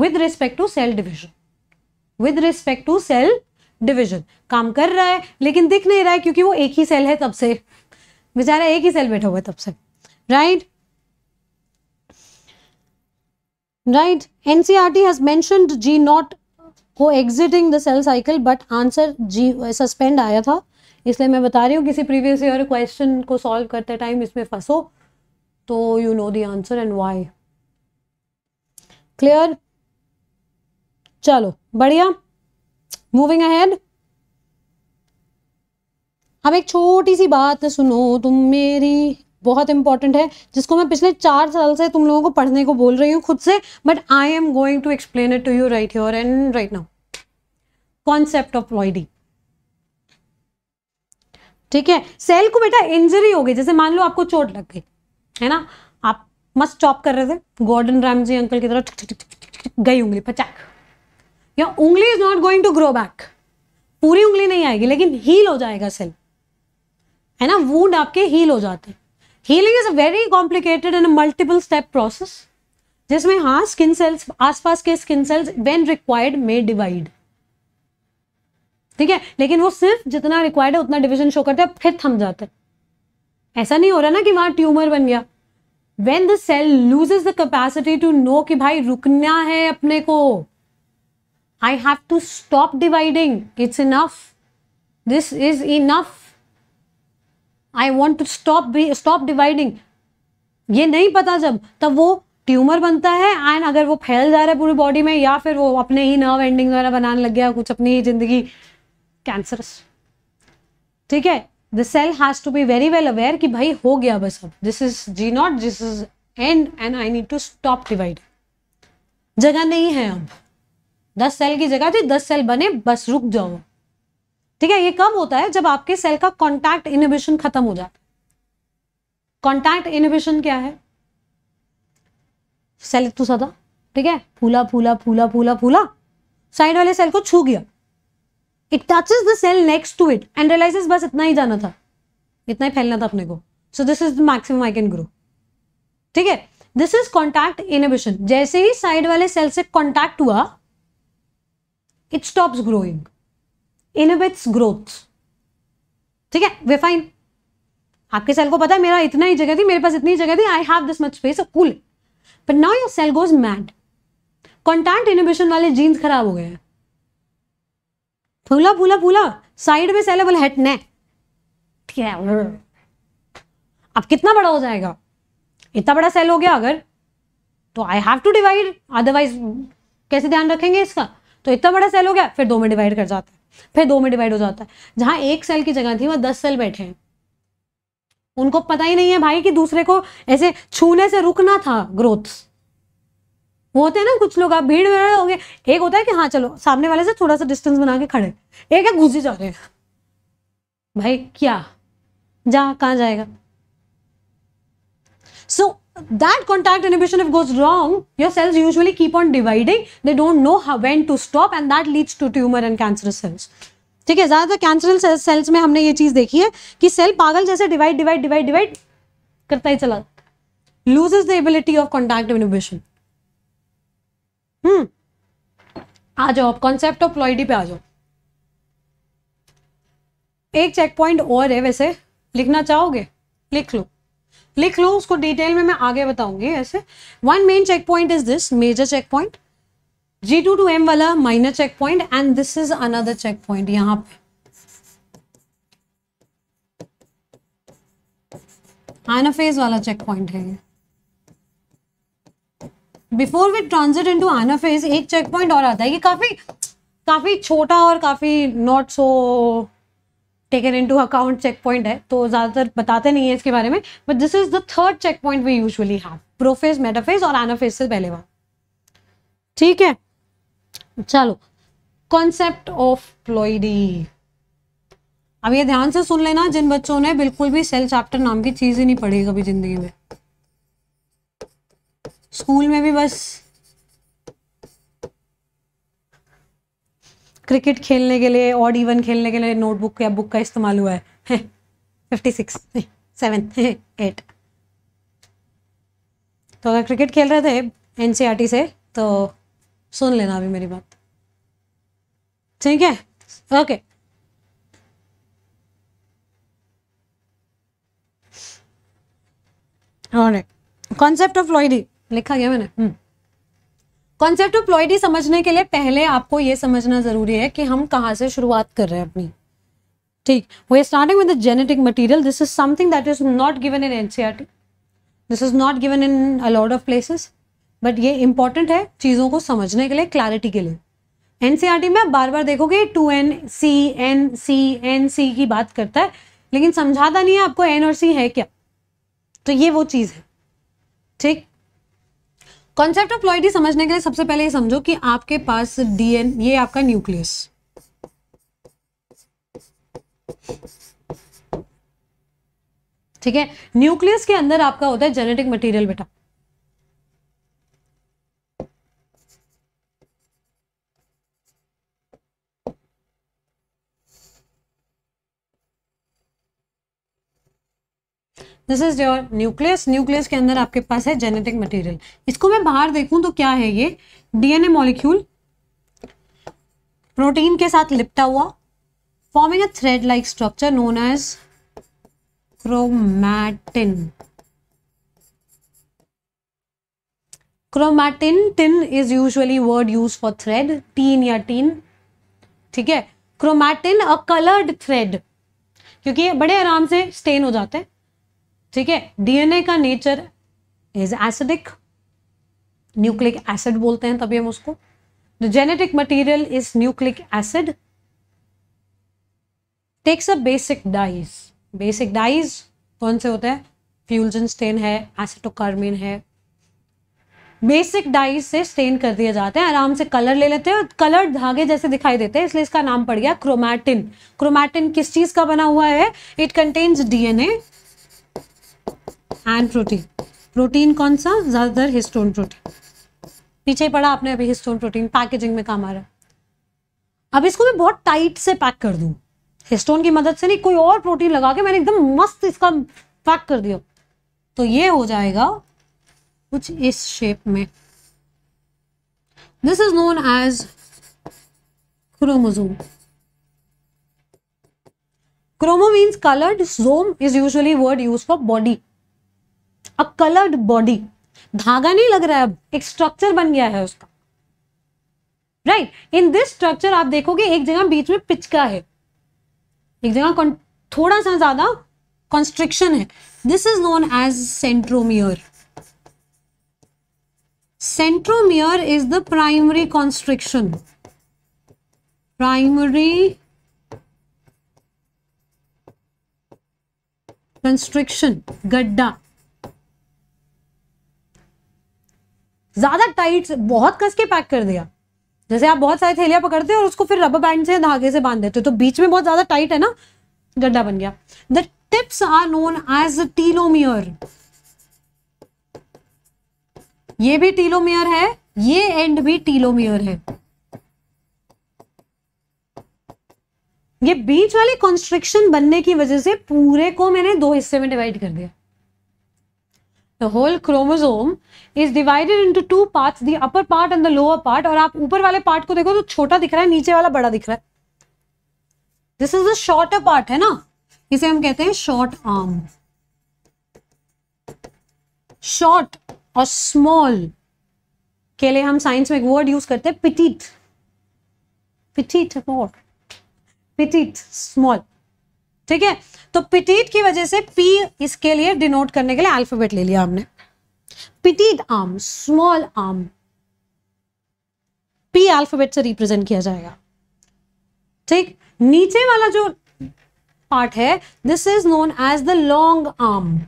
Speaker 1: with respect to cell division with respect to cell division काम कर रहा है लेकिन दिख नहीं रहा है क्योंकि वो एक ही सेल है तब से बेचारा एक ही सेल बैठा हुआ है तब से right right? right ncrt e has mentioned g not को exiting the cell cycle but answer G suspend आया था इसलिए मैं बता रही हूँ किसी प्रीवियस ईयर क्वेश्चन को सॉल्व करते टाइम इसमें फंसो तो you know the answer and why clear चलो बढ़िया मूविंग अहेड अब एक छोटी सी बात सुनो तुम मेरी बहुत इंपॉर्टेंट है जिसको मैं पिछले चार साल से तुम लोगों को पढ़ने को बोल रही हूँ खुद से but I am going to explain it to you right your and right now concept of ploidy ठीक है सेल को बेटा इंजरी हो गई जैसे मान लो आपको चोट लग गई है ना आप मस्त चॉप कर रहे थे गॉर्डन रामजी अंकल की तरह ठिक ठिक ठिक गई उंगली पचाक या उंगली is not going to grow back पूरी उंगली नहीं आएगी लेकिन हील हो जाएगा सेल है ना वूड आपके हील हो जाते हैं healing is a very complicated and multiple step process जिसमें हाँ स्किन सेल्स आसपास के skin cells when required may divide ठीक है लेकिन वो सिर्फ जितना रिक्वायर्ड है उतना डिविजन शो करते हैं फिर थम जाते हैं ऐसा नहीं हो रहा ना कि वहां ट्यूमर बन गया when the cell is the capacity to know कि भाई रुकना है अपने को I have to stop dividing it's enough this is enough I want to stop stop dividing ये नहीं पता जब तब वो ट्यूमर बनता है एंड अगर वो फैल जा रहा है पूरी बॉडी में या फिर वो अपने ही नर्व एंडिंग वगैरह बनाने लग गया कुछ अपनी ही जिंदगी कैंसरस ठीक है the cell has to be very well aware कि भाई हो गया बस अब this is G naught this is end end I need to stop divide जगह नहीं है अब दस सेल की जगह थी दस सेल बने बस रुक जाओ ठीक है ये कब होता है जब आपके सेल का कॉन्टैक्ट इनिबिशन खत्म हो जाता है कॉन्टैक्ट इनिबिशन क्या है सेल तो सदा ठीक है फूला फूला फूला फूला फूला साइड वाले सेल को छू गया it touches the cell next to it and realises बस इतना ही जाना था इतना ही फैलना था अपने को so this is the maximum I can grow ठीक है दिस इज कॉन्टैक्ट इनिबिशन जैसे ही साइड वाले सेल से कॉन्टैक्ट हुआ it stops growing innovates growth ठीक है वे फाइन आपके सेल को पता है मेरा इतना ही जगह थी मेरे पास इतनी जगह थी I have this much space cool but now your cell goes mad contact innovation वाले जीन्स खराब हो गए हैं फूला फूला फूला साइड में सेल है बोले हट ने ठीक है अब कितना बड़ा हो जाएगा इतना बड़ा सेल हो गया अगर तो I have to divide otherwise कैसे ध्यान रखेंगे इसका तो इतना बड़ा सेल हो गया फिर दो में डिवाइड कर जाता है फिर दो में डिवाइड हो जाता है जहां एक सेल की जगह थी वहाँ दस सेल बैठे हैं उनको पता ही नहीं है भाई कि दूसरे को ऐसे छूने से रुकना था ग्रोथ वो होते हैं ना कुछ लोग आप भीड़ भीड़ हो गए एक होता है कि हाँ चलो सामने वाले से थोड़ा सा डिस्टेंस बना के खड़े एक है घुस ही जा रहे भाई क्या जा कहा जाएगा सो so, that contact inhibition if goes wrong your cells usually keep on dividing they don't know how, when to stop and that leads to tumor and cancerous cells ठीक है ज़्यादातर कैंसरल सेल्स में हमने ये चीज़ देखी है कि सेल पागल जैसे डिवाइड डिवाइड डिवाइड डिवाइड करता ही चला loses the ability of contact innovation hmm आ जाओ आप कॉन्सेप्ट ऑफ प्लॉइडी पे आ जाओ एक चेक पॉइंट और है वैसे लिखना चाहोगे लिख लो लिख लो उसको डिटेल में मैं आगे बताऊंगी ऐसे one main checkpoint is this major check checkpoint G two to M वाला minor check checkpoint and this is another checkpoint यहां पे एनाफेज वाला चेक पॉइंट है ये before we transit in into anaphase एक चेक पॉइंट और आता है ये काफी काफी छोटा और काफी not so taken into account checkpoint है तो ज़्यादातर बताते नहीं है इसके बारे में but this is the third checkpoint we usually have prophase metaphase और एनाफेज से पहले वाला ठीक है चलो कॉन्सेप्ट ऑफ प्लोइडी अब ये ध्यान से सुन लेना जिन बच्चों ने बिल्कुल भी सेल चैप्टर नाम की चीज ही नहीं पढ़ी कभी जिंदगी में स्कूल में भी बस क्रिकेट खेलने के लिए ऑड इवन खेलने के लिए नोटबुक या बुक का इस्तेमाल हुआ है फिफ्टी सिक्स सेवन एट तो अगर क्रिकेट खेल रहे थे एन e से तो सुन लेना अभी मेरी बात ठीक है ओके कॉन्सेप्ट ऑफ लॉइडी लिखा गया मैंने हम्म। कॉन्सेप्ट ऑफ प्लॉइडी समझने के लिए पहले आपको ये समझना जरूरी है कि हम कहाँ से शुरुआत कर रहे हैं अपनी ठीक we starting with the genetic material this is something that is not given in NCERT this is not given in a lot of places but ये इंपॉर्टेंट है चीज़ों को समझने के लिए क्लैरिटी के लिए टी e में आप बार बार देखोगे two N C N C N C की बात करता है लेकिन समझाता नहीं है आपको एन और सी है क्या तो ये वो चीज़ है ठीक कॉन्सेप्ट ऑफ प्लॉइडी समझने के लिए सबसे पहले ये समझो कि आपके पास डीएन ये आपका न्यूक्लियस ठीक है न्यूक्लियस के अंदर आपका होता है जेनेटिक मटेरियल बेटा this is your nucleus nucleus के अंदर आपके पास है जेनेटिक मटेरियल इसको मैं बाहर देखूं तो क्या है ये डीएनए मॉलिक्यूल प्रोटीन के साथ लिपटा हुआ forming a thread like structure known as chromatin chromatin tin is usually word use for thread tin या टीन ठीक है क्रोमैटिन अ कलर्ड थ्रेड क्योंकि ये बड़े आराम से स्टेन हो जाते हैं ठीक है डीएनए का nature is acidic nucleic acid बोलते हैं तभी हम उसको the genetic material is nucleic acid takes a basic dyes basic dyes कौन से होते हैं फ्यूजन स्टेन है एसिटोकार्मिन है बेसिक डाइज से स्टेन कर दिया जाते हैं आराम से कलर ले लेते हैं और कलर धागे जैसे दिखाई देते हैं इसलिए इसका नाम पड़ गया क्रोमैटिन क्रोमैटिन किस चीज का बना हुआ है it contains DNA and protein protein कौन सा ज़्यादातर हिस्टोन प्रोटीन पीछे पड़ा आपने अभी हिस्टोन प्रोटीन पैकेजिंग में काम आ रहा है अब इसको मैं बहुत टाइट से पैक कर दूँ हिस्टोन की मदद से नहीं कोई और प्रोटीन लगा के मैंने एकदम मस्त इसका पैक कर दिया तो ये हो जाएगा कुछ इस शेप में this is known as chromosome chromo means coloured some is usually word use for body a coloured body धागा नहीं लग रहा है अब एक स्ट्रक्चर बन गया है उसका राइट इन दिस स्ट्रक्चर आप देखोगे एक जगह बीच में पिचका है एक जगह थोड़ा सा ज्यादा कॉन्स्ट्रिक्शन है this is known as centromere centromere is the primary constriction primary constriction गड्ढा ज्यादा टाइट बहुत कस के पैक कर दिया जैसे आप बहुत सारी थैलियां पकड़ते हो और उसको फिर रबर बैंड से धागे से बांध देते हो तो बीच में बहुत ज्यादा टाइट है ना गड्ढा बन गया the tips are known as telomere ये भी टीलोमियर है ये एंड भी टीलोमियर है ये बीच वाली कॉन्स्ट्रिक्शन बनने की वजह से पूरे को मैंने दो हिस्से में डिवाइड कर दिया the whole chromosome is divided into two part the upper part and the lower part और आप ऊपर वाले पार्ट को देखो तो छोटा दिख रहा है नीचे वाला बड़ा दिख रहा है this is the shorter part है ना इसे हम कहते हैं शॉर्ट आर्म शॉर्ट और स्मॉल के लिए हम साइंस में एक वर्ड यूज करते हैं petite petite petite petite small ठीक है तो पिटीट की वजह से पी इसके लिए डिनोट करने के लिए अल्फाबेट ले लिया हमने petite arm small arm P alphabet से रिप्रेजेंट किया जाएगा ठीक नीचे वाला जो पार्ट है this is known as the long arm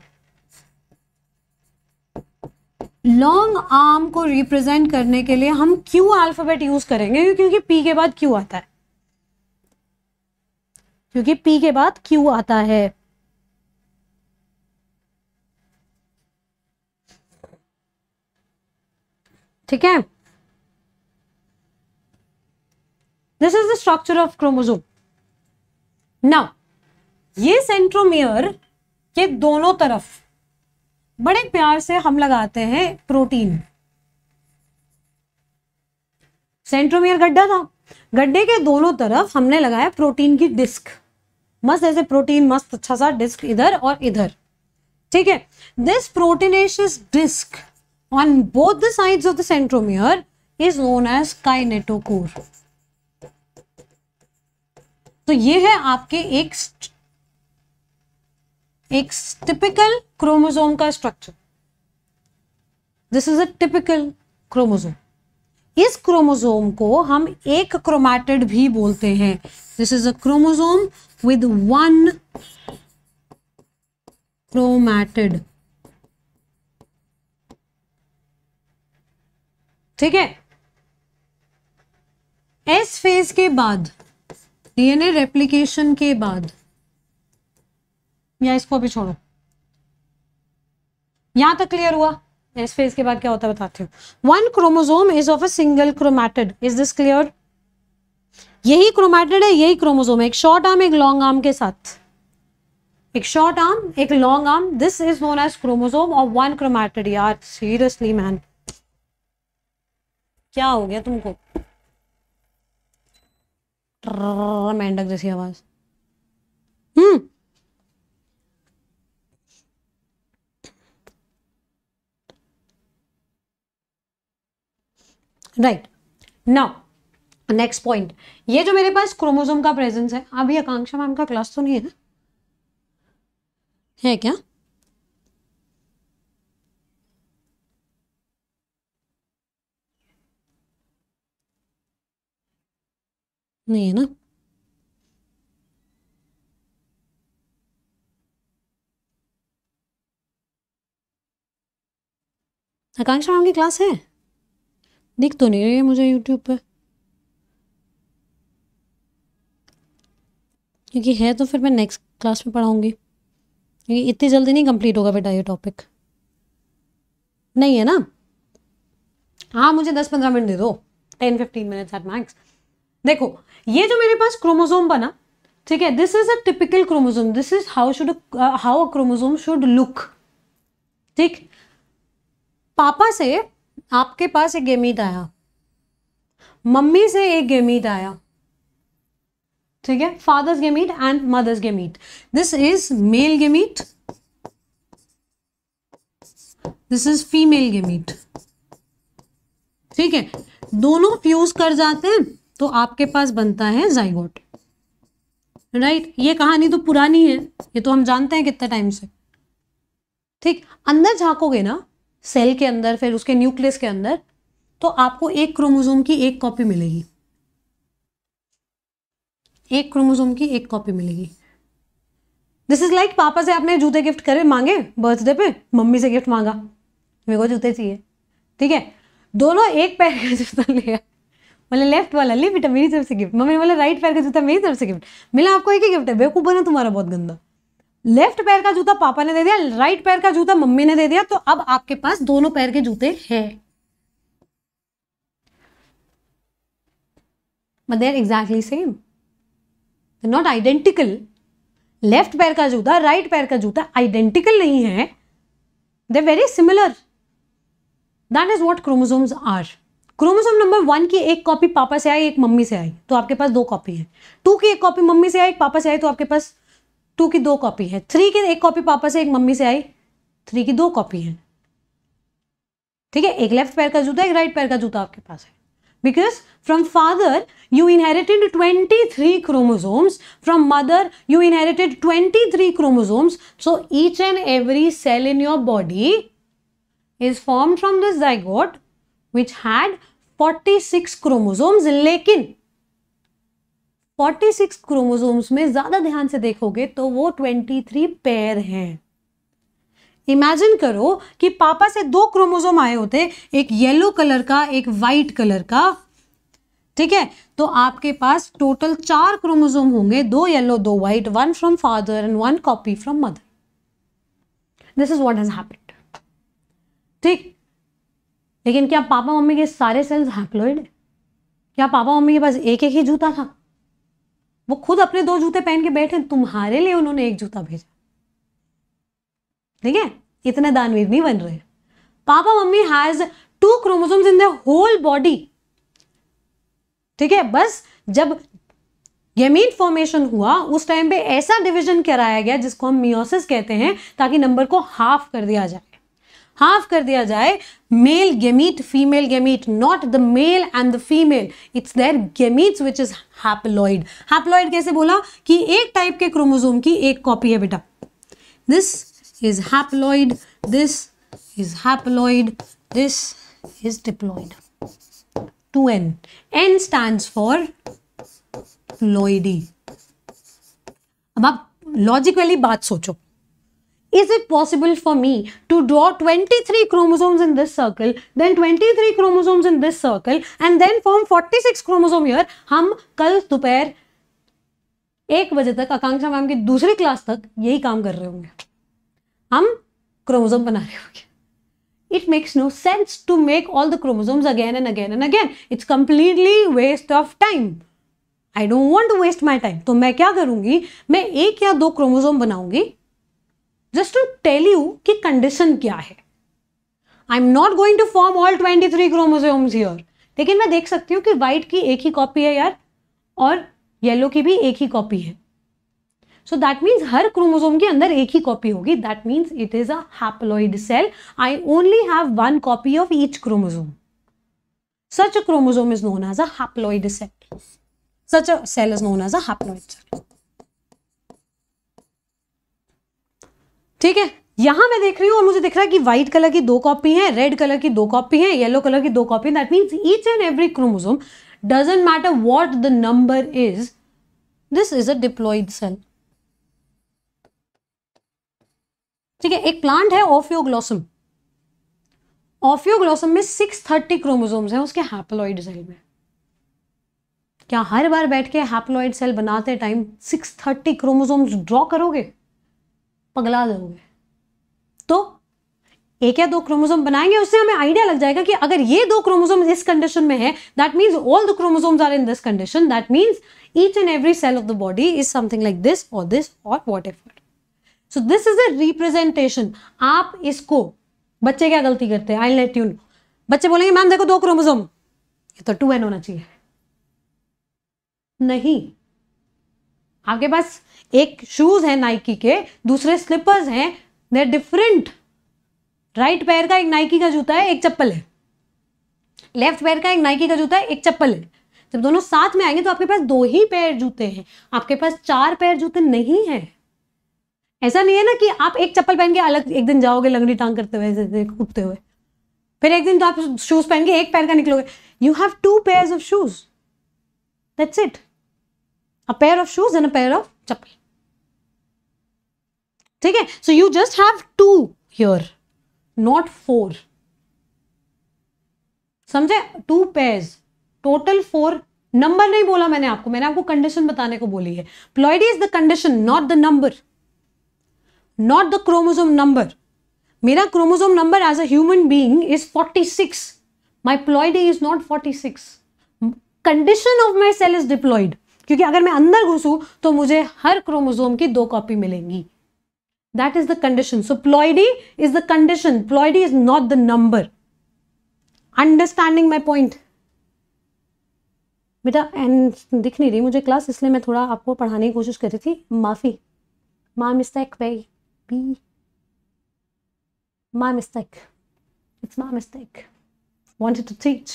Speaker 1: long arm को रिप्रेजेंट करने के लिए हम क्यू अल्फाबेट यूज करेंगे क्योंकि पी के बाद क्यू आता है क्योंकि पी के बाद क्यू आता है ठीक है this is the structure of chromosome now ये सेंट्रोमियर के दोनों तरफ बड़े प्यार से हम लगाते हैं प्रोटीन सेंट्रोमियर गड्ढा था गड्ढे के दोनों तरफ हमने लगाया प्रोटीन की डिस्क मस्त ऐसे प्रोटीन मस्त अच्छा सा डिस्क इधर और इधर ठीक है this proteinaceous disc on both the sides of the centromere is known as kinetochore तो ये है आपके एक एक टिपिकल क्रोमोसोम का structure this is a typical chromosome इस क्रोमोजोम को हम एक क्रोमैटिड भी बोलते हैं this is a chromosome with one chromatid ठीक है एस फेज के बाद डीएनए रेप्लिकेशन के बाद या इसको अभी छोड़ो यहां तक क्लियर हुआ नेक्स्ट फेज के बाद क्या होता है बताती हूँ one chromosome is of a single chromatid is this clear यही क्रोमैटेड है यही क्रोमोजोम एक शॉर्ट आर्म एक लॉन्ग आर्म के साथ एक शॉर्ट आर्म एक long arm this is known as chromosome और वन क्रोमैटेड यार सीरियसली मैन क्या हो गया तुमको मेंढक जैसी आवाज hmm right now next point ये जो मेरे पास क्रोमोसोम का प्रेजेंस है अभी आकांक्षा मैम का क्लास तो नहीं है है क्या नहीं है ना आकांक्षा मैम की क्लास है दिख तो नहीं रही है मुझे यूट्यूब पर क्योंकि है तो फिर मैं नेक्स्ट क्लास में पढ़ाऊँगी क्योंकि इतनी जल्दी नहीं कंप्लीट होगा बेटा ये टॉपिक नहीं है ना हाँ मुझे दस पंद्रह मिनट दे दो ten fifteen minutes at max देखो ये जो मेरे पास क्रोमोजोम बना ठीक है this is a typical chromosome this is how should how a chromosome should look ठीक पापा से आपके पास एक गेमीद आया मम्मी से एक गेमीद आया ठीक है father's gamete and mother's gamete this is male gamete this is female gamete ठीक है दोनों फ्यूज कर जाते हैं तो आपके पास बनता है जाइगोट राइट right? ये कहानी तो पुरानी है ये तो हम जानते हैं कितने टाइम से ठीक अंदर झांकोगे ना सेल के अंदर फिर उसके न्यूक्लियस के अंदर तो आपको एक क्रोमोजोम की एक कॉपी मिलेगी एक क्रोमोजोम की एक कॉपी मिलेगी दिस इज लाइक पापा से आपने जूते गिफ्ट करे मांगे बर्थडे पे मम्मी से गिफ्ट मांगा मेरे को जूते चाहिए ठीक है दोनों एक पैर का जूता लिया बोले लेफ्ट वाला ले बेटा मेरी तरफ से गिफ्ट मम्मी ने बोला राइट पैर का जूता मेरी तरफ से गिफ्ट मिला आपको एक ही गिफ्ट है बेवकूफ़ बना तुम्हारा बहुत गंदा लेफ्ट पैर का जूता पापा ने दे दिया राइट पैर का जूता मम्मी ने दे दिया तो अब आपके पास दोनों पैर के जूते हैं but exactly same same they're not left पैर का जूता राइट पैर का जूता आइडेंटिकल नहीं है they very similar that is what chromosomes are chromosome number one की एक कॉपी पापा से आई एक मम्मी से आई तो आपके पास दो कॉपी है टू की एक कॉपी मम्मी से आई एक पापा से आई तो आपके पास टू की दो कॉपी है थ्री की एक कॉपी पापा से एक मम्मी से आई थ्री की दो कॉपी है ठीक है एक लेफ्ट पैर का जूता एक राइट पैर का जूता आपके पास है because from father you inherited twenty three chromosomes from mother you inherited twenty three chromosomes so each and every cell in your body is form from this zygote which had forty six chromosomes लेकिन फोर्टी सिक्स क्रोमोजोम्स में ज़्यादा ध्यान से देखोगे तो वो ट्वेंटी थ्री पेयर हैं इमेजिन करो कि पापा से दो क्रोमोजोम आए होते एक येलो कलर का एक वाइट कलर का ठीक है तो आपके पास टोटल चार क्रोमोजोम होंगे दो येलो दो white one from father and one copy from mother this is what has happened ठीक लेकिन क्या पापा मम्मी के सारे सेल्स हैप्लोइड क्या पापा मम्मी के पास एक एक ही जूता था वो खुद अपने दो जूते पहन के बैठे तुम्हारे लिए उन्होंने एक जूता भेजा ठीक है इतने दानवीर नहीं बन रहे पापा मम्मी has two chromosomes in the whole body ठीक है बस जब गेमीट फॉर्मेशन हुआ उस टाइम पे ऐसा डिवीजन कराया गया जिसको हम मियोसिस कहते हैं ताकि नंबर को हाफ कर दिया जाए हाफ कर दिया जाए male gamete female gamete not the male and the female it's their gametes which is haploid haploid कैसे बोला कि एक टाइप के क्रोमोजोम की एक कॉपी है बेटा this is haploid this is haploid this is diploid two N N stand for ploidy अब आप लॉजिकली बात सोचो is it possible for me to draw 23 chromosomes in this circle then 23 chromosomes in this circle and then form 46 chromosome here hum kal dopahar 1 baje tak akanksha ma'am ki dusri class tak yahi kaam kar rahe honge hum chromosome bana rahe honge it makes no sense to make all the chromosomes again and again and again it's completely waste of time i don't want to waste my time तो मैं क्या करूंगी मैं एक या दो क्रोमोजोम बनाऊंगी जस्ट टू टेल यू कि कंडीशन क्या है I am not going to form all twenty three chromosomes here लेकिन मैं देख सकती हूँ कि वाइट की एक ही कॉपी है यार और येलो की भी एक ही कॉपी है सो दैट मीन्स हर क्रोमोजोम के अंदर एक ही कॉपी होगी that means it is haploid cell I only have one copy of each chromosome such a chromosome is known as a cell such a cell is known as a cell ठीक है यहां मैं देख रही हूं और मुझे दिख रहा है कि व्हाइट कलर की दो कॉपी है रेड कलर की दो कॉपी है येलो कलर की दो copy that mean each and every chromosome doesn't matter what the number is this is a diploid cell ठीक है एक प्लांट है ऑफियोग्लॉसम ऑफियोग्लॉसम में सिक्स थर्टी क्रोमोजोम्स हैं उसके हैप्लॉइड सेल में क्या हर बार बैठ के हैप्लॉइड सेल बनाते time six thirty chromosomes draw करोगे पगला दोगे तो एक या दो क्रोमोसोम बनाएंगे उससे हमें आइडिया लग जाएगा कि अगर ये दो क्रोमोसोम इस कंडीशन में है that means all the chromosomes are in this condition that means each and every cell of the body is something like this और दिस और whatever so this is a representation आप इसको बच्चे क्या गलती करते हैं आई लेट यू नो बच्चे बोलेंगे मैम देखो दो क्रोमोसोम ये तो टू एन होना चाहिए नहीं आपके पास एक शूज है नाइकी के दूसरे स्लीपर्स हैं दे डिफरेंट राइट पैर का एक नाइकी का जूता है एक चप्पल है लेफ्ट पैर का एक नाइकी का जूता है एक चप्पल है जब दोनों साथ में आएंगे तो आपके पास दो ही पैर जूते हैं आपके पास चार पैर जूते नहीं है ऐसा नहीं है ना कि आप एक चप्पल पहन के अलग एक दिन जाओगे लंगड़ी टांग करते हुए उठते हुए फिर एक दिन तो आप शूज पहन के एक पैर का निकलोगे you have two pair of shoes that's it a pair of shoes and a pair of chappal ठीक है so you just have two here not four समझे two pairs total four number नहीं बोला मैंने आपको मैंने आपको कंडीशन बताने को बोली है ploidy is the condition not the number not the chromosome number मेरा chromosome number as a human being is 46 my ploidy is not 46 condition of my cell is diploid क्योंकि अगर मैं अंदर घुसू तो मुझे हर क्रोमोजोम की दो कॉपी मिलेंगी That is the condition. So ploidy is the condition. Ploidy is not the number. Understanding my point बेटा एंड दिख नहीं रही मुझे क्लास इसलिए मैं थोड़ा आपको पढ़ाने की कोशिश कर रही थी माफ़ी माँ मिस्टेक भाई बी my mistake it's my mistake wanted to teach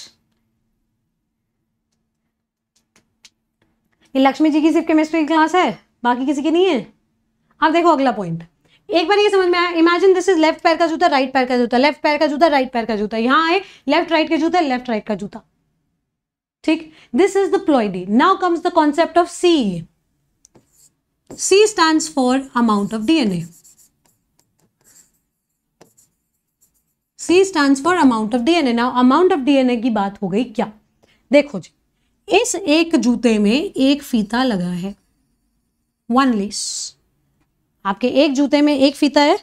Speaker 1: ये लक्ष्मी जी की सिर्फ केमिस्ट्री की क्लास है बाकी किसी की नहीं है आप देखो अगला पॉइंट एक बार ये समझ में आया इमेजिन दिस इज लेफ्ट पैर का जूता राइट पैर का जूता लेफ्ट पैर का जूता राइट पैर का जूता यहाँ आए लेफ्ट राइट का जूता लेफ्ट राइट का जूता ठीक this is the ploidy now comes the concept of C C stands for amount of DNA. C stands for amount of DNA. Now amount of DNA की बात हो गई क्या देखो जी इस एक जूते में एक फीता लगा है वन लेस आपके एक जूते में एक फीता है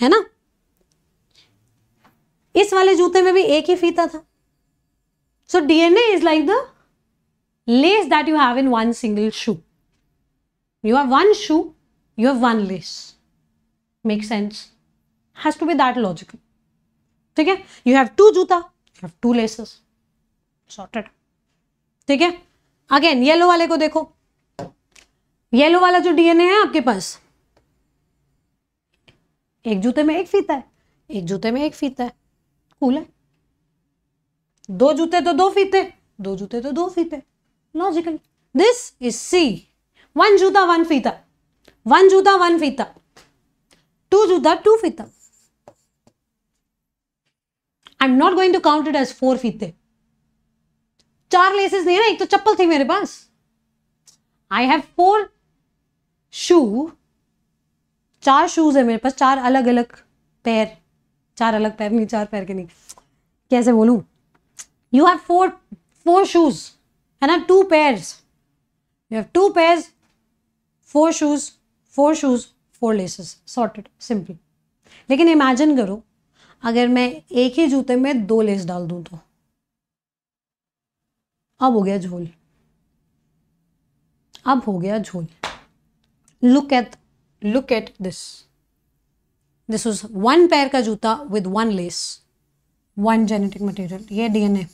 Speaker 1: है ना इस वाले जूते में भी एक ही फीता था so DNA is like the lace that you have in one single shoe you have one shoe you have one lace make sense has to be that logical ठीक है यू हैव टू जूता you have two laces sorted ठीक है अगेन येलो वाले को देखो येलो वाला जो डीएनए है आपके पास एक जूते में एक फीता है एक जूते में एक फीता है कूल है दो जूते तो दो फीते दो जूते तो दो फीते logical this is C one जूता वन फीता वन जूता वन फीता टू जूता टू फीता I am not going to count it as four फीते चार लेसेस नहीं ना एक तो चप्पल थी मेरे पास आई हैव फोर शू चार शूज़ है मेरे पास चार अलग अलग पैर चार अलग पैर नहीं चार पैर के नहीं कैसे बोलूँ you have four four shoes है ना two pairs you have two pairs four shoes four shoes four laces sorted simple लेकिन इमेजिन करो अगर मैं एक ही जूते में दो लेस डाल दूँ तो अब हो गया झोल अब हो गया झोल look at look at this this was one पैर का जूता with one lace one genetic material ये DNA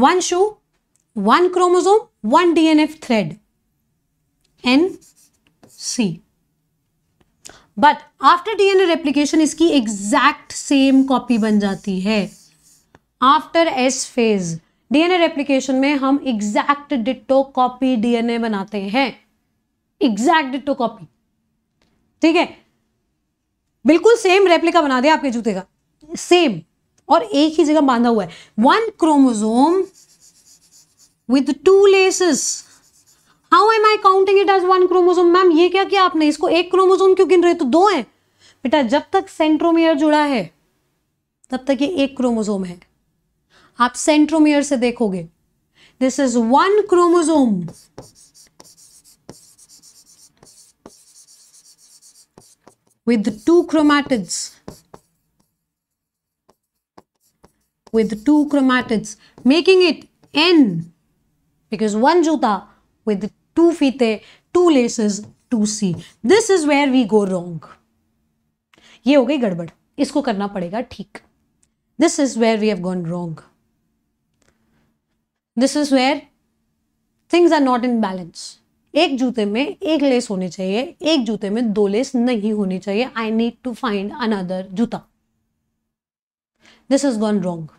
Speaker 1: one shoe one chromosome one DNA thread N C but after DNA replication इसकी एग्जैक्ट सेम कॉपी बन जाती है after S phase DNA replication में हम एग्जैक्ट डिटो कॉपी डीएनए बनाते हैं एग्जैक्ट डिटो कॉपी ठीक है बिल्कुल सेम रेप्लिका बना दिया आपके जूते का सेम और एक ही जगह बांधा हुआ है one chromosome with two laces how am I counting it as one chromosome ma'am ये क्या किया आपने इसको एक क्रोमोजोम क्यों गिन रहे तो दो हैं बेटा जब तक सेंट्रोमियर जुड़ा है तब तक ये एक क्रोमोजोम है आप सेंट्रोमियर से देखोगे this is one chromosome with two chromatids with two chromatids making it N because one जूता विद टू फीते two laces two C this is where we go wrong ये हो गई गड़बड़ इसको करना पड़ेगा ठीक this is where we have gone wrong this is where things are not in balance एक जूते में एक लेस होनी चाहिए एक जूते में दो लेस नहीं होनी चाहिए I need to find another जूता this is gone wrong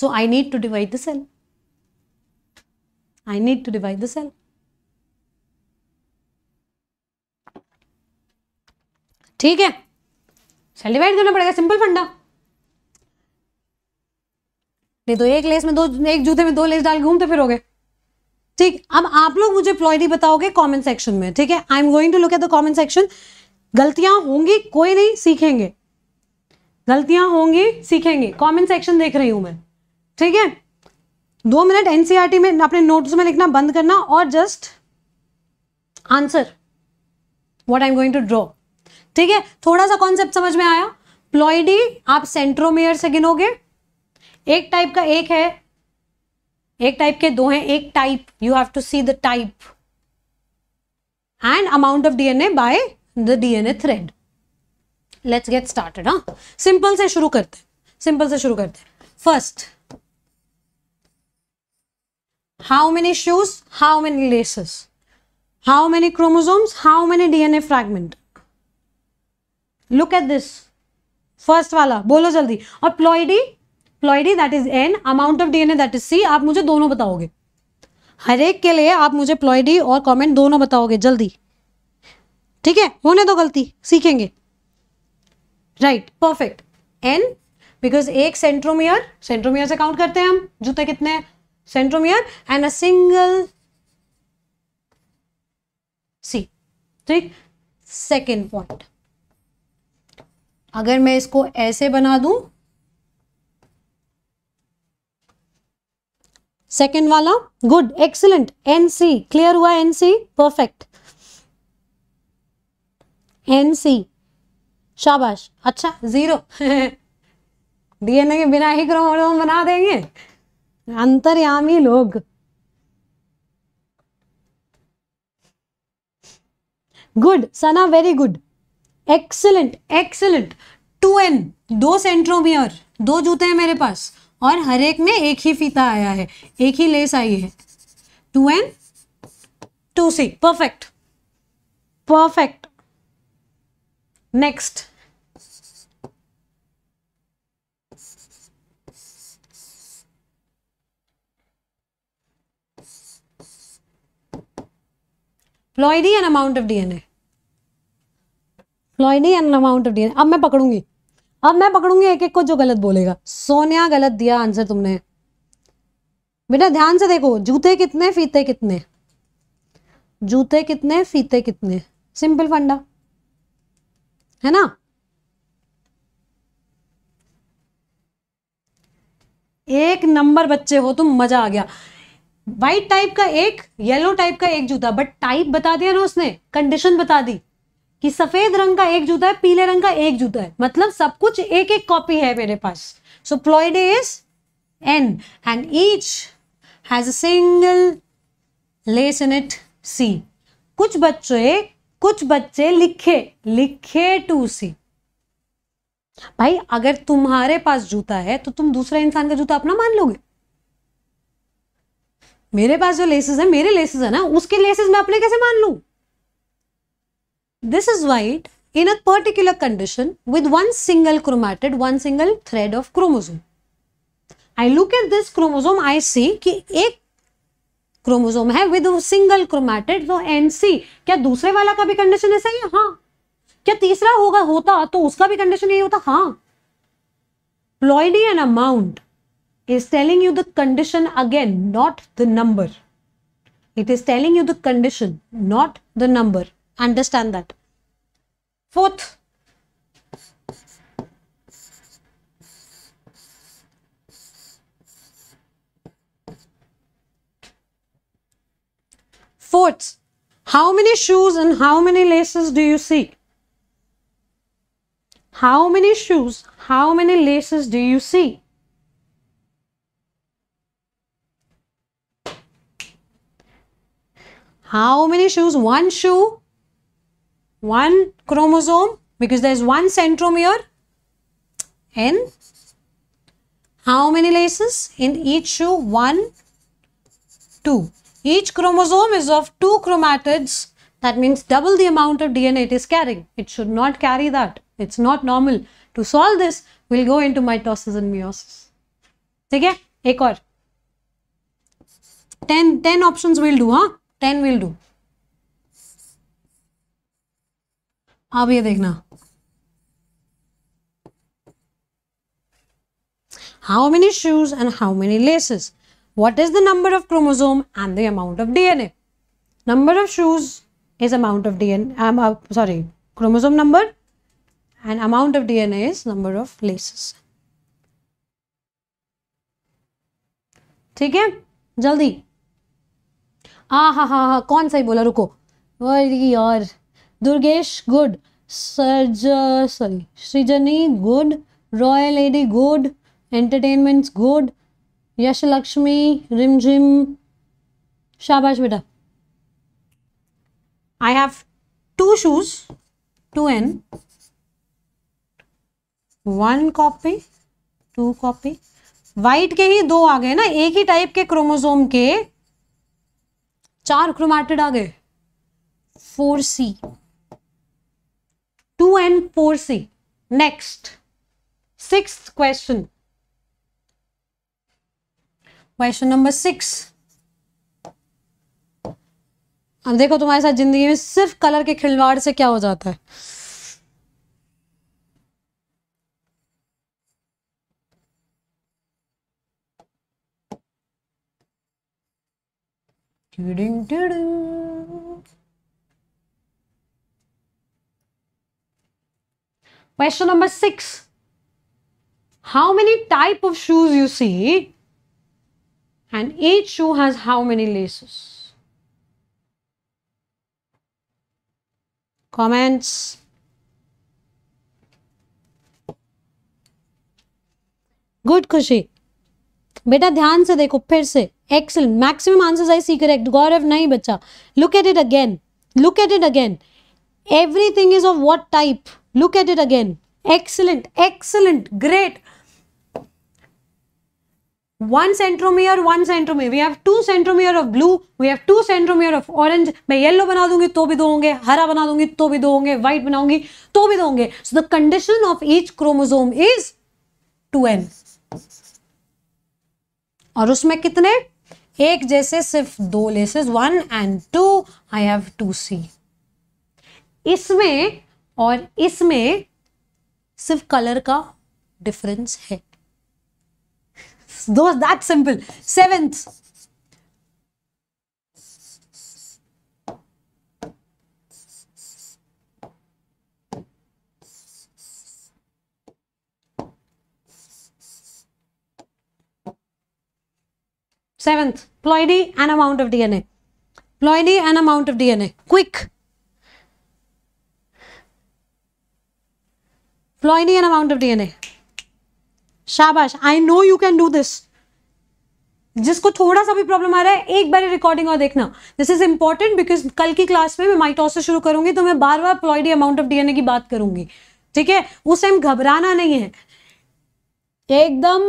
Speaker 1: so I need to divide the cell I need to divide the cell ठीक है सेल डिवाइड करना पड़ेगा सिंपल फंडा नहीं तो एक लेस में दो एक जूते में दो लेस डाल घूमते फिरोगे ठीक अब आप लोग मुझे प्लॉयरी बताओगे कमेंट सेक्शन में ठीक है I am going to look at the comment section गलतियां होंगी कोई नहीं सीखेंगे गलतियां होंगी सीखेंगे कमेंट सेक्शन देख रही हूं मैं ठीक है दो मिनट एनसीईआरटी e में अपने नोट्स में लिखना बंद करना और just answer what I am going to draw ठीक है थोड़ा सा कॉन्सेप्ट समझ में आया प्लॉयडी आप सेंट्रोमेयर से गिनोगे एक टाइप का एक है एक टाइप के दो हैं एक type you have to see the type and amount of DNA by the DNA thread let's get started हाँ सिंपल से शुरू करते हैं सिंपल से शुरू करते हैं first how many shoes how many laces how many chromosomes how many DNA fragment look at this first वाला बोलो जल्दी और ploidy ploidy that is N amount of DNA that is C आप मुझे दोनों बताओगे हर एक के लिए आप मुझे प्लॉडी और कॉमेंट दोनों बताओगे जल्दी ठीक है होने दो गलती सीखेंगे राइट परफेक्ट एन बिकॉज एक सेंट्रोमियर सेंट्रोमियर से काउंट करते हैं हम जूते कितने centromere and a single C ठीक सेकेंड पॉइंट अगर मैं इसको ऐसे बना दूं सेकेंड वाला good excellent N C clear हुआ N C perfect N C शाबाश अच्छा जीरो डीएनए के बिना ही क्रोमोसोम बना देंगे अंतर्यामी लोग good Sana very good excellent excellent two N दो सेंट्रोमियर दो जूते हैं मेरे पास और हर एक में एक ही फीता आया है एक ही लेस आई है two N two C perfect perfect next ploidy N amount of DNA ploidy N amount of DNA अब मैं पकड़ूंगी अब मैं पकड़ूंगी एक एक को जो गलत बोलेगा सोनिया गलत दिया आंसर तुमने बेटा ध्यान से देखो जूते कितने फीते कितने जूते कितने फीते कितने सिंपल फंडा है ना एक नंबर बच्चे हो तुम मजा आ गया वाइट टाइप का एक येलो टाइप का एक जूता बट टाइप बता दिया ना उसने कंडीशन बता दी कि सफेद रंग का एक जूता है पीले रंग का एक जूता है मतलब सब कुछ एक एक कॉपी है मेरे पास so ploidy is N and each has a single lace in it C कुछ बच्चे कुछ बच्चे लिखे लिखे टू सी भाई अगर तुम्हारे पास जूता है तो तुम दूसरे इंसान का जूता अपना मान लोगे मेरे पास जो लेसेस है मेरे लेसेस है ना उसके लेसेस मैं अपने कैसे मान लू This is white in a particular condition with one single chromatid, one single thread of chromosome. I look at this chromosome, I see कि एक क्रोमोसोम है विद सिंगल क्रोमैटिड तो एनसी क्या दूसरे वाला का भी कंडीशन ऐसा ही है हाँ क्या तीसरा होगा होता तो उसका भी कंडीशन यही होता हाँ ploidy and amount is telling you the condition again not the number it is telling you the condition not the number Understand that. Fourth, Fourth, how many shoes and how many laces do you see? How many shoes, how many laces do you see? How many shoes? One shoe one chromosome because there is one centromere in how many laces? In each shoe, one, two. Each chromosome is of two chromatids. That means double the amount of DNA it is carrying. It should not carry that. It's not normal. To solve this, we'll go into mitosis and meiosis. ठीक है Ten. Ten options we'll do, huh? Ten we'll do. आप हाँ, ये देखना how many shoes and how many laces what is the number of chromosome and the amount of DNA number of shoes is amount of DNA sorry chromosome number and amount of DNA is number of laces ठीक है जल्दी हाँ हाँ हाँ हाँ कौन सा ही बोला रुको यार दुर्गेश गुड सर्ज sorry Srijani good royal lady good entertainments good Yash Lakshmi Rimjhim शाबाश बेटा I have two shoes two n one copy two copy white के ही दो आ गए ना एक ही टाइप के क्रोमोसोम के चार क्रोमैटिड आ गए four C two and four C next six question question number six अब देखो तुम्हारे साथ जिंदगी में सिर्फ कलर के खिलवाड़ से क्या हो जाता है टिडिंग टिडिंग Question number six. How many type of shoes you see? And each shoe has how many laces? Comments. Good, Kushi. Beta, dhyan se dekho, phir se. Excellent. Maximum answers I see correct. Gaurav, nahi bacha. Look at it again. Look at it again. Everything is of what type? Look at it again. Excellent, excellent, great. One centromere, one centromere. We have two centromere of blue. We have two centromere of orange. मैं येलो बना दूंगी तो भी दो होंगे हरा बना दूंगी तो भी दो होंगे व्हाइट बनाऊंगी तो भी दो होंगे so the condition of each chromosome is 2n. और उसमें कितने एक जैसे सिर्फ दो laces one and two I have to C इसमें और इसमें सिर्फ कलर का डिफरेंस है दोस्त that simple seventh Seventh, ploidy and amount of DNA. Ploidy and amount of DNA. Quick. Cloying an amount of DNA. शाबाश I know you can do this जिसको थोड़ा सा भी प्रॉब्लम आ रहा है एक बार रिकॉर्डिंग और देखना दिस इज इंपॉर्टेंट बिकॉज कल की क्लास में मैं माइटॉस से शुरू करूंगी तो मैं बार बार प्लॉइडी अमाउंट ऑफ डीएनए की बात करूंगी ठीक है उस टाइम घबराना नहीं है एकदम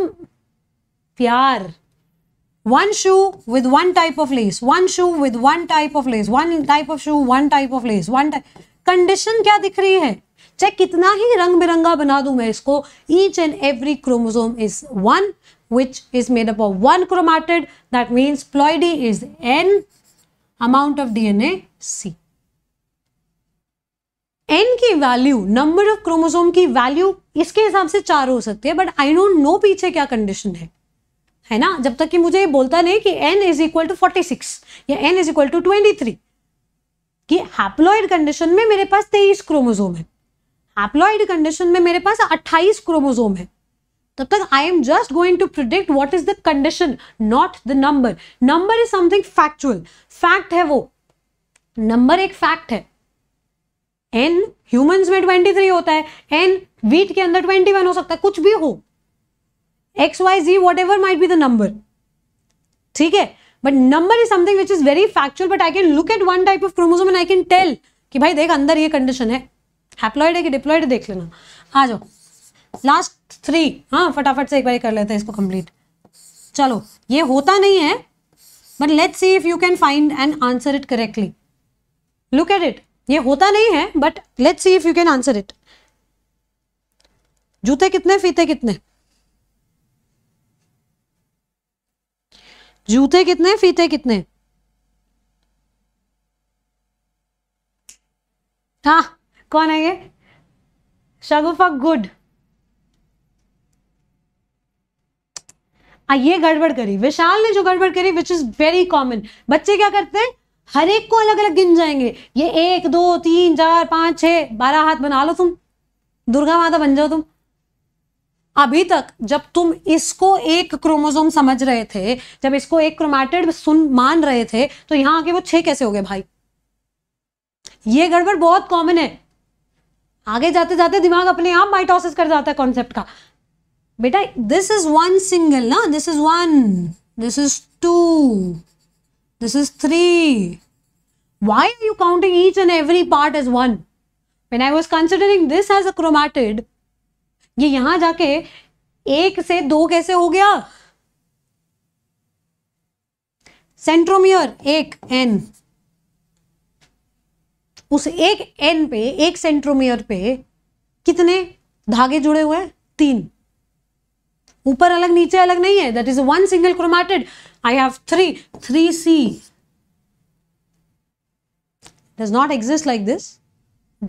Speaker 1: प्यार one shoe with one type of lace one shoe with one type of lace one type of shoe one type of lace one type condition क्या दिख रही है चाहे कितना ही रंग बिरंगा बना दूं मैं इसको each and every chromosome is one which is made up of one chromatid that means ploidy is N amount of DNA C n की वैल्यू नंबर ऑफ क्रोमोसोम की वैल्यू इसके हिसाब से चार हो सकती है बट आई डोंट नो पीछे क्या कंडीशन है है ना जब तक कि मुझे ये बोलता नहीं कि n is equal to forty six या n is equal to twenty three कि हैप्लॉइड कंडीशन में मेरे पास तेईस क्रोमोसोम है एप्लॉइड कंडीशन में मेरे पास 28 क्रोमोजोम है तब तक I am just going to predict what is the condition not the number number is something factual fact है वो नंबर एक फैक्ट है एन ह्यूमंस में 23 होता है एन वीट के अंदर 21 हो सकता है कुछ भी हो X Y Z whatever might be the number ठीक है but number is something which is very factual but I can look at one type of chromosome and I can tell कि भाई देख अंदर ये कंडीशन है हैप्लॉइड है कि डिप्लॉइड देख लेना आ जाओ लास्ट थ्री हाँ फटाफट से एक बार कर लेते हैं इसको कंप्लीट चलो ये होता नहीं है but let's see if you can find and answer it correctly look at it ये होता नहीं है but let's see if you can answer it जूते कितने फीते कितने जूते कितने फीते कितने हाँ कौन है ये शगुफा गुड ये गड़बड़ करी विशाल ने जो गड़बड़ करी विच इज वेरी कॉमन बच्चे क्या करते हैं हर एक को अलग अलग गिन जाएंगे ये एक दो तीन चार पांच छह बारह हाथ बना लो तुम दुर्गा माता बन जाओ तुम अभी तक जब तुम इसको एक क्रोमोजोम समझ रहे थे जब इसको एक क्रोमैटेड सुन मान रहे थे तो यहां आके वो छह कैसे हो गए भाई ये गड़बड़ बहुत कॉमन है आगे जाते जाते दिमाग अपने आप माइटोसिस कर जाता है कॉन्सेप्ट का बेटा दिस इज वन सिंगल ना this is one this is two this is three why are you counting each and every part as one when i was considering this as a chromatid ये यहां जाके एक से दो कैसे हो गया सेंट्रोमियर एक एन उस एक एन पे एक सेंट्रोमियर पे कितने धागे जुड़े हुए हैं तीन ऊपर अलग नीचे अलग नहीं है that is one single chromatid I have three three C does not exist like this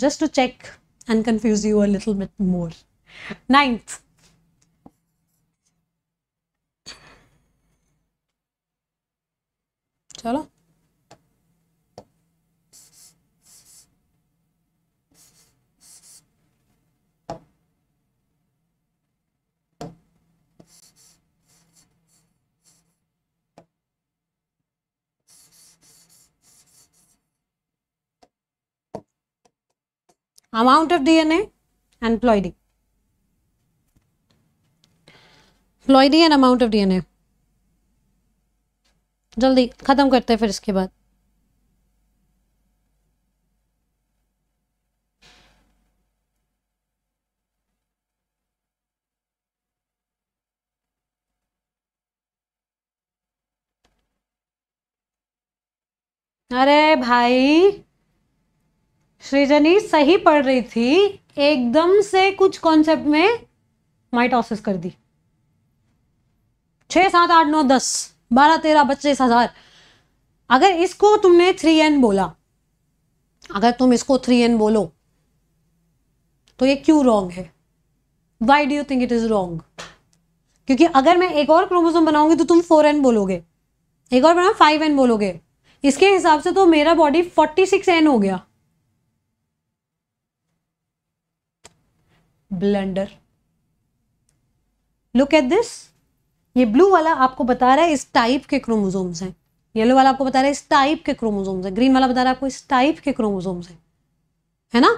Speaker 1: just to check and confuse you a little bit more ninth चलो amount of DNA and ploidy. Ploidy and amount of DNA. जल्दी ख़त्म करते हैं फिर इसके बाद अरे भाई सृजनी सही पढ़ रही थी एकदम से कुछ कॉन्सेप्ट में माइटॉसिस कर दी छ सात आठ नौ दस बारह तेरह पच्चीस हजार अगर इसको तुमने थ्री एन बोला अगर तुम इसको थ्री एन बोलो तो ये क्यों रॉन्ग है why do you think it is wrong क्योंकि अगर मैं एक और क्रोमोसोम बनाऊंगी तो तुम फोर एन बोलोगे एक और बना फाइव एन बोलोगे इसके हिसाब से तो मेरा बॉडी फोर्टी सिक्स एन हो गया ब्लेंडर लुक एट दिस ये ब्लू वाला आपको बता रहा है इस टाइप के क्रोमोजोम्स हैं येलो वाला आपको बता रहा है इस टाइप के क्रोमोजोम्स हैं ग्रीन वाला बता रहा है आपको इस टाइप के क्रोमोजोम्स हैं है ना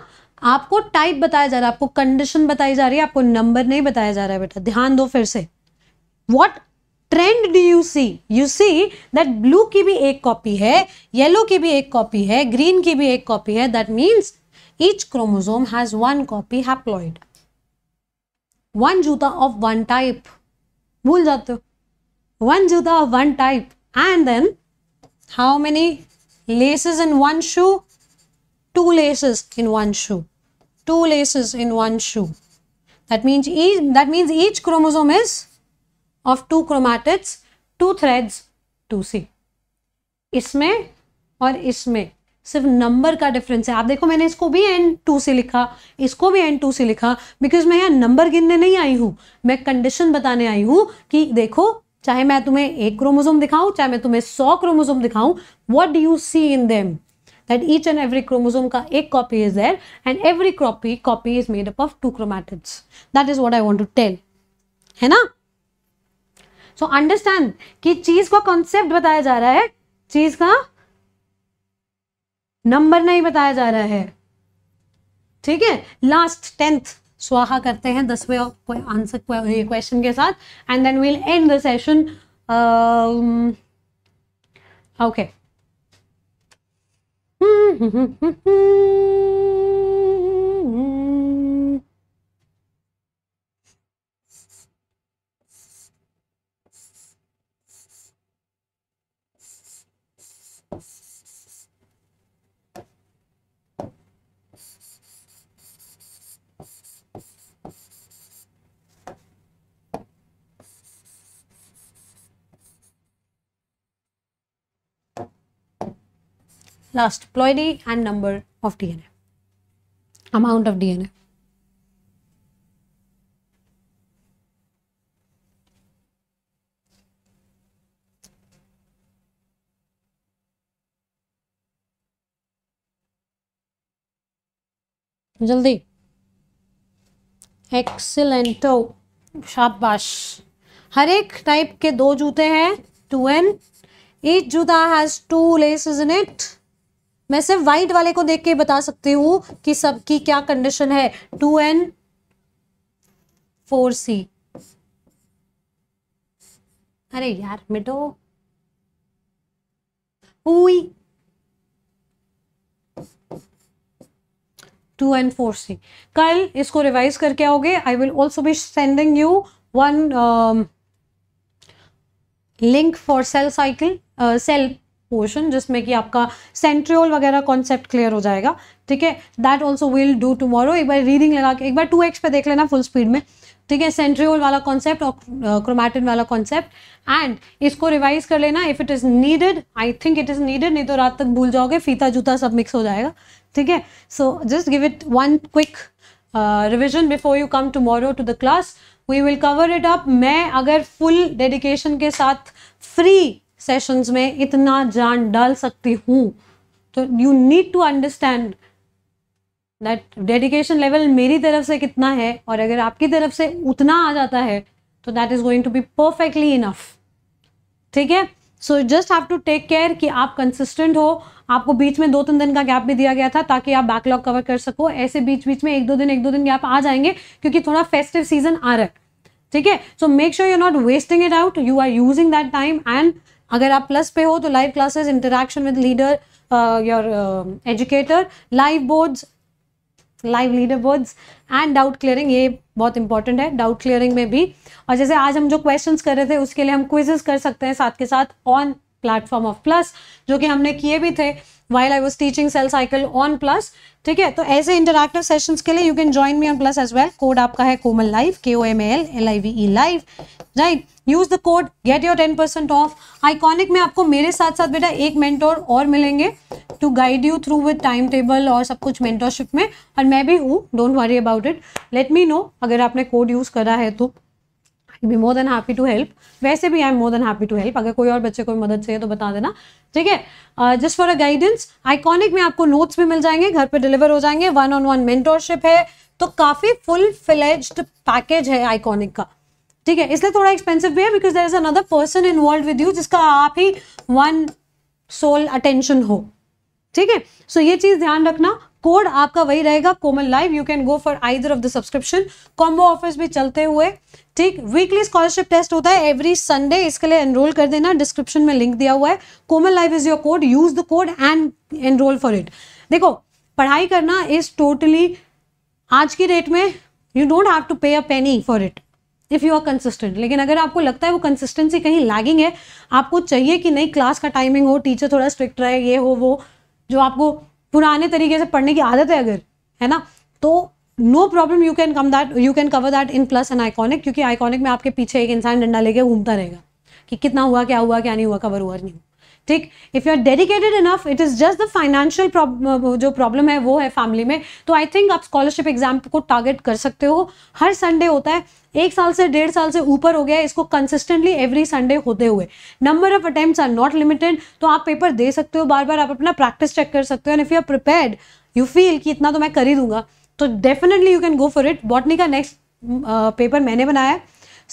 Speaker 1: आपको टाइप बताया जा रहा है आपको कंडीशन बताई जा रही है आपको नंबर नहीं बताया जा रहा है बेटा ध्यान दो फिर से what trend do you see you see that blue की भी एक कॉपी है येलो की भी एक कॉपी है ग्रीन की भी एक कॉपी है that means each chromosome has one copy haploid one जूता ऑफ वन टाइप भूल जाते हो वन जूता of one type and then how many laces in one shoe two laces in one shoe two laces in one shoe that means that means each chromosome is of two chromatids two threads two C इसमें और इसमें सिर्फ नंबर का डिफरेंस है आप देखो मैंने इसको भी एन टू से लिखा इसको भी एन टू से लिखा बिकॉज मैं यहाँ नंबर गिनने नहीं आई हूँ मैं कंडीशन बताने आई हूँ कि देखो चाहे मैं तुम्हें एक क्रोमोजोम दिखाऊं चाहे मैं तुम्हें सौ क्रोमोजोम दिखाऊं what do you see in them that each and every chromosome का एक copy is there and every copy copy is made up of two chromatids that is what I want to tell है ना सो so अंडरस्टैंड कि चीज का कॉन्सेप्ट बताया जा रहा है चीज का नंबर नहीं बताया जा रहा है ठीक है लास्ट टेंथ स्वाहा करते हैं दसवें आंसर क्वेश्चन के साथ and then we'll end the session okay Last, ploidy and number of DNA, amount of DNA. जल्दी एक्सिलेंटो oh, शाबाश हर एक टाइप के दो जूते हैं टू एन ईच जूता has two lace is in it मैं सिर्फ वाइट वाले को देख के बता सकती हूँ कि सबकी क्या कंडीशन है टू एन फोर सी अरे यार मिटो हुई टू एंड फोर सी कल इसको रिवाइज करके आओगे I will also be sending you one link for cell cycle cell portion जिसमें कि आपका सेंट्रियोल वगैरह कॉन्सेप्ट क्लियर हो जाएगा ठीक है that also will do tomorrow एक बार रीडिंग लगा के एक बार टू एक्स पे देख लेना फुल स्पीड में ठीक है सेंट्रियोल वाला कॉन्सेप्ट और क्रोमैटिन uh, वाला कॉन्सेप्ट एंड इसको रिवाइज कर लेना if it is needed I think it is needed नहीं तो रात तक भूल जाओगे फीता जूता सब मिक्स हो जाएगा ठीक है so just give it one quick revision before you come tomorrow to the class we will cover it up मैं अगर फुल डेडिकेशन के साथ फ्री सेशंस में इतना जान डाल सकती हूँ तो you need to understand that dedication level मेरी तरफ से कितना है और अगर आपकी तरफ से उतना आ जाता है तो that is going to be perfectly enough ठीक है so just have to take care कि आप कंसिस्टेंट हो आपको बीच में दो तीन दिन का गैप भी दिया गया था ताकि आप बैकलॉग कवर कर सको ऐसे बीच बीच में एक दो दिन एक दो दिन गैप आ जाएंगे क्योंकि थोड़ा फेस्टिव सीजन आ रहा है ठीक है so make sure you not wasting it out you are using that time and अगर आप प्लस पे हो तो live classes interaction with leader your educator live boards live leader boards and doubt clearing ये बहुत इंपॉर्टेंट है डाउट क्लियरिंग में भी और जैसे आज हम जो क्वेश्चंस कर रहे थे उसके लिए हम क्विजेस कर सकते हैं साथ के साथ ऑन प्लेटफॉर्म ऑफ प्लस जो कि हमने किए भी थे while I was teaching cell cycle on Plus ठीक है तो ऐसे इंटरक्टिव सेशन के लिए you can join me on Plus as well code आपका है Komal live K O M L L I V E live right use the code get your ten percent off Iconic में आपको मेरे साथ साथ बेटा एक मेंटोर और मिलेंगे to guide you through with time table और सब कुछ मेंटोरशिप में और मैं भी हूँ don't worry about it let me know अगर आपने कोड यूज़ करा है तो be more than happy to help वैसे भी I am more than happy to help अगर कोई और बच्चे को मदद चाहिए तो बता देना ठीक है just for a guidance Iconic में आपको नोट्स भी मिल जाएंगे घर पर डिलीवर हो जाएंगे वन ऑन वन मेंटोरशिप है तो काफ़ी फुल फ्लेज पैकेज है आइकॉनिक का ठीक है इसलिए थोड़ा एक्सपेंसिव भी है because there is another person involve with you जिसका आप ही वन सोल अटेंशन हो ठीक है सो ये चीज ध्यान रखना कोड आपका वही रहेगा Komal live you can go for either of the subscription combo offers भी चलते हुए ठीक वीकली स्कॉलरशिप टेस्ट होता है एवरी संडे इसके लिए एनरोल कर देना डिस्क्रिप्शन में लिंक दिया हुआ है Komal live is your code use the code and enrol for it देखो पढ़ाई करना इज टोटली totally, आज की डेट में you don't have to pay a penny for it if you are consistent लेकिन अगर आपको लगता है वो कंसिस्टेंसी कहीं लैगिंग है आपको चाहिए कि नहीं क्लास का टाइमिंग हो टीचर थोड़ा स्ट्रिक्ट रहे ये हो वो जो आपको पुराने तरीके से पढ़ने की आदत है अगर है ना तो no problem you can come that you can cover that in Plus and Iconic क्योंकि आइकॉनिक में आपके पीछे एक इंसान डंडा लेके घूमता रहेगा कि कितना हुआ क्या हुआ क्या नहीं हुआ कवर हुआ नहीं हुआ ठीक if you are dedicated enough it is just the financial जो प्रॉब्लम है वो है फैमिली में तो आई थिंक आप स्कॉलरशिप एग्जाम को टारगेट कर सकते हो हर संडे होता है एक साल से डेढ़ साल से ऊपर हो गया है इसको कंसिस्टेंटली एवरी संडे होते हुए number of attempt are not limited तो आप पेपर दे सकते हो बार बार आप अपना प्रैक्टिस चेक कर सकते हो and if you are prepare you feel कि इतना तो मैं कर ही दूंगा तो definitely you can go for it botany का नेक्स्ट पेपर uh, मैंने बनाया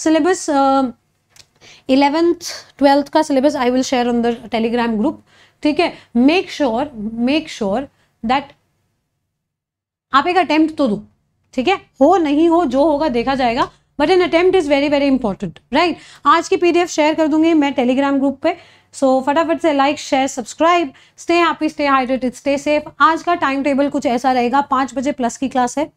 Speaker 1: सिलेबस इलेवेंथ ट्वेल्थ का syllabus I will share on the Telegram group ठीक है make sure make sure that आप एक अटेम्प्ट तो दो ठीक है हो नहीं हो जो होगा देखा जाएगा but an attempt is very very important right आज की पीडीएफ शेयर कर दूंगी मैं टेलीग्राम ग्रुप पे सो so, फटाफट से like share subscribe stay happy stay hydrated stay safe आज का टाइम टेबल कुछ ऐसा रहेगा पाँच बजे प्लस की क्लास है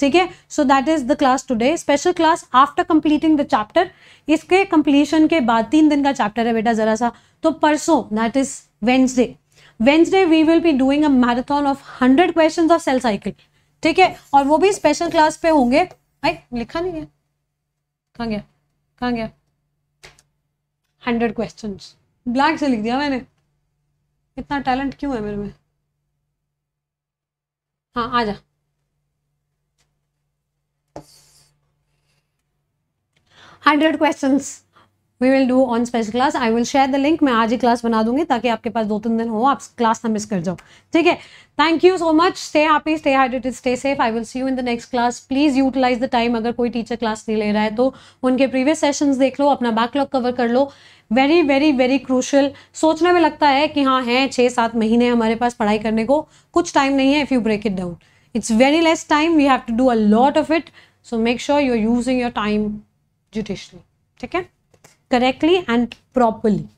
Speaker 1: ठीक है so that is the class today special class after completing the chapter इसके कंप्लीशन के बाद तीन दिन का चैप्टर है बेटा जरा सा तो परसों that is Wednesday Wednesday we will be doing a marathon of hundred question of cell cycle ठीक है और वो भी स्पेशल क्लास पे होंगे भाई लिखा नहीं है कहाँ गया कहाँ गया हंड्रेड क्वेश्चन ब्लैक से लिख दिया मैंने इतना टैलेंट क्यों है मेरे में हाँ आ जा hundred question we will do on special class I will share the link मैं आज ही क्लास बना दूंगी ताकि आपके पास दो तीन दिन हो आप क्लास ना मिस कर जाओ ठीक है thank you so much stay happy stay hydrated stay safe I will see you in the next class please utilise the time अगर कोई टीचर क्लास नहीं ले रहा है तो उनके प्रीवियस सेशंस देख लो अपना बैकलॉग कवर कर लो वेरी वेरी वेरी क्रूशल सोचने में लगता है कि हाँ हैं छः सात महीने हमारे पास पढ़ाई करने को कुछ टाइम नहीं है if you break it down it's very less time we have to do a lot of it so make sure you are using your time judiciously ठीक है करेक्टली एंड प्रॉपरली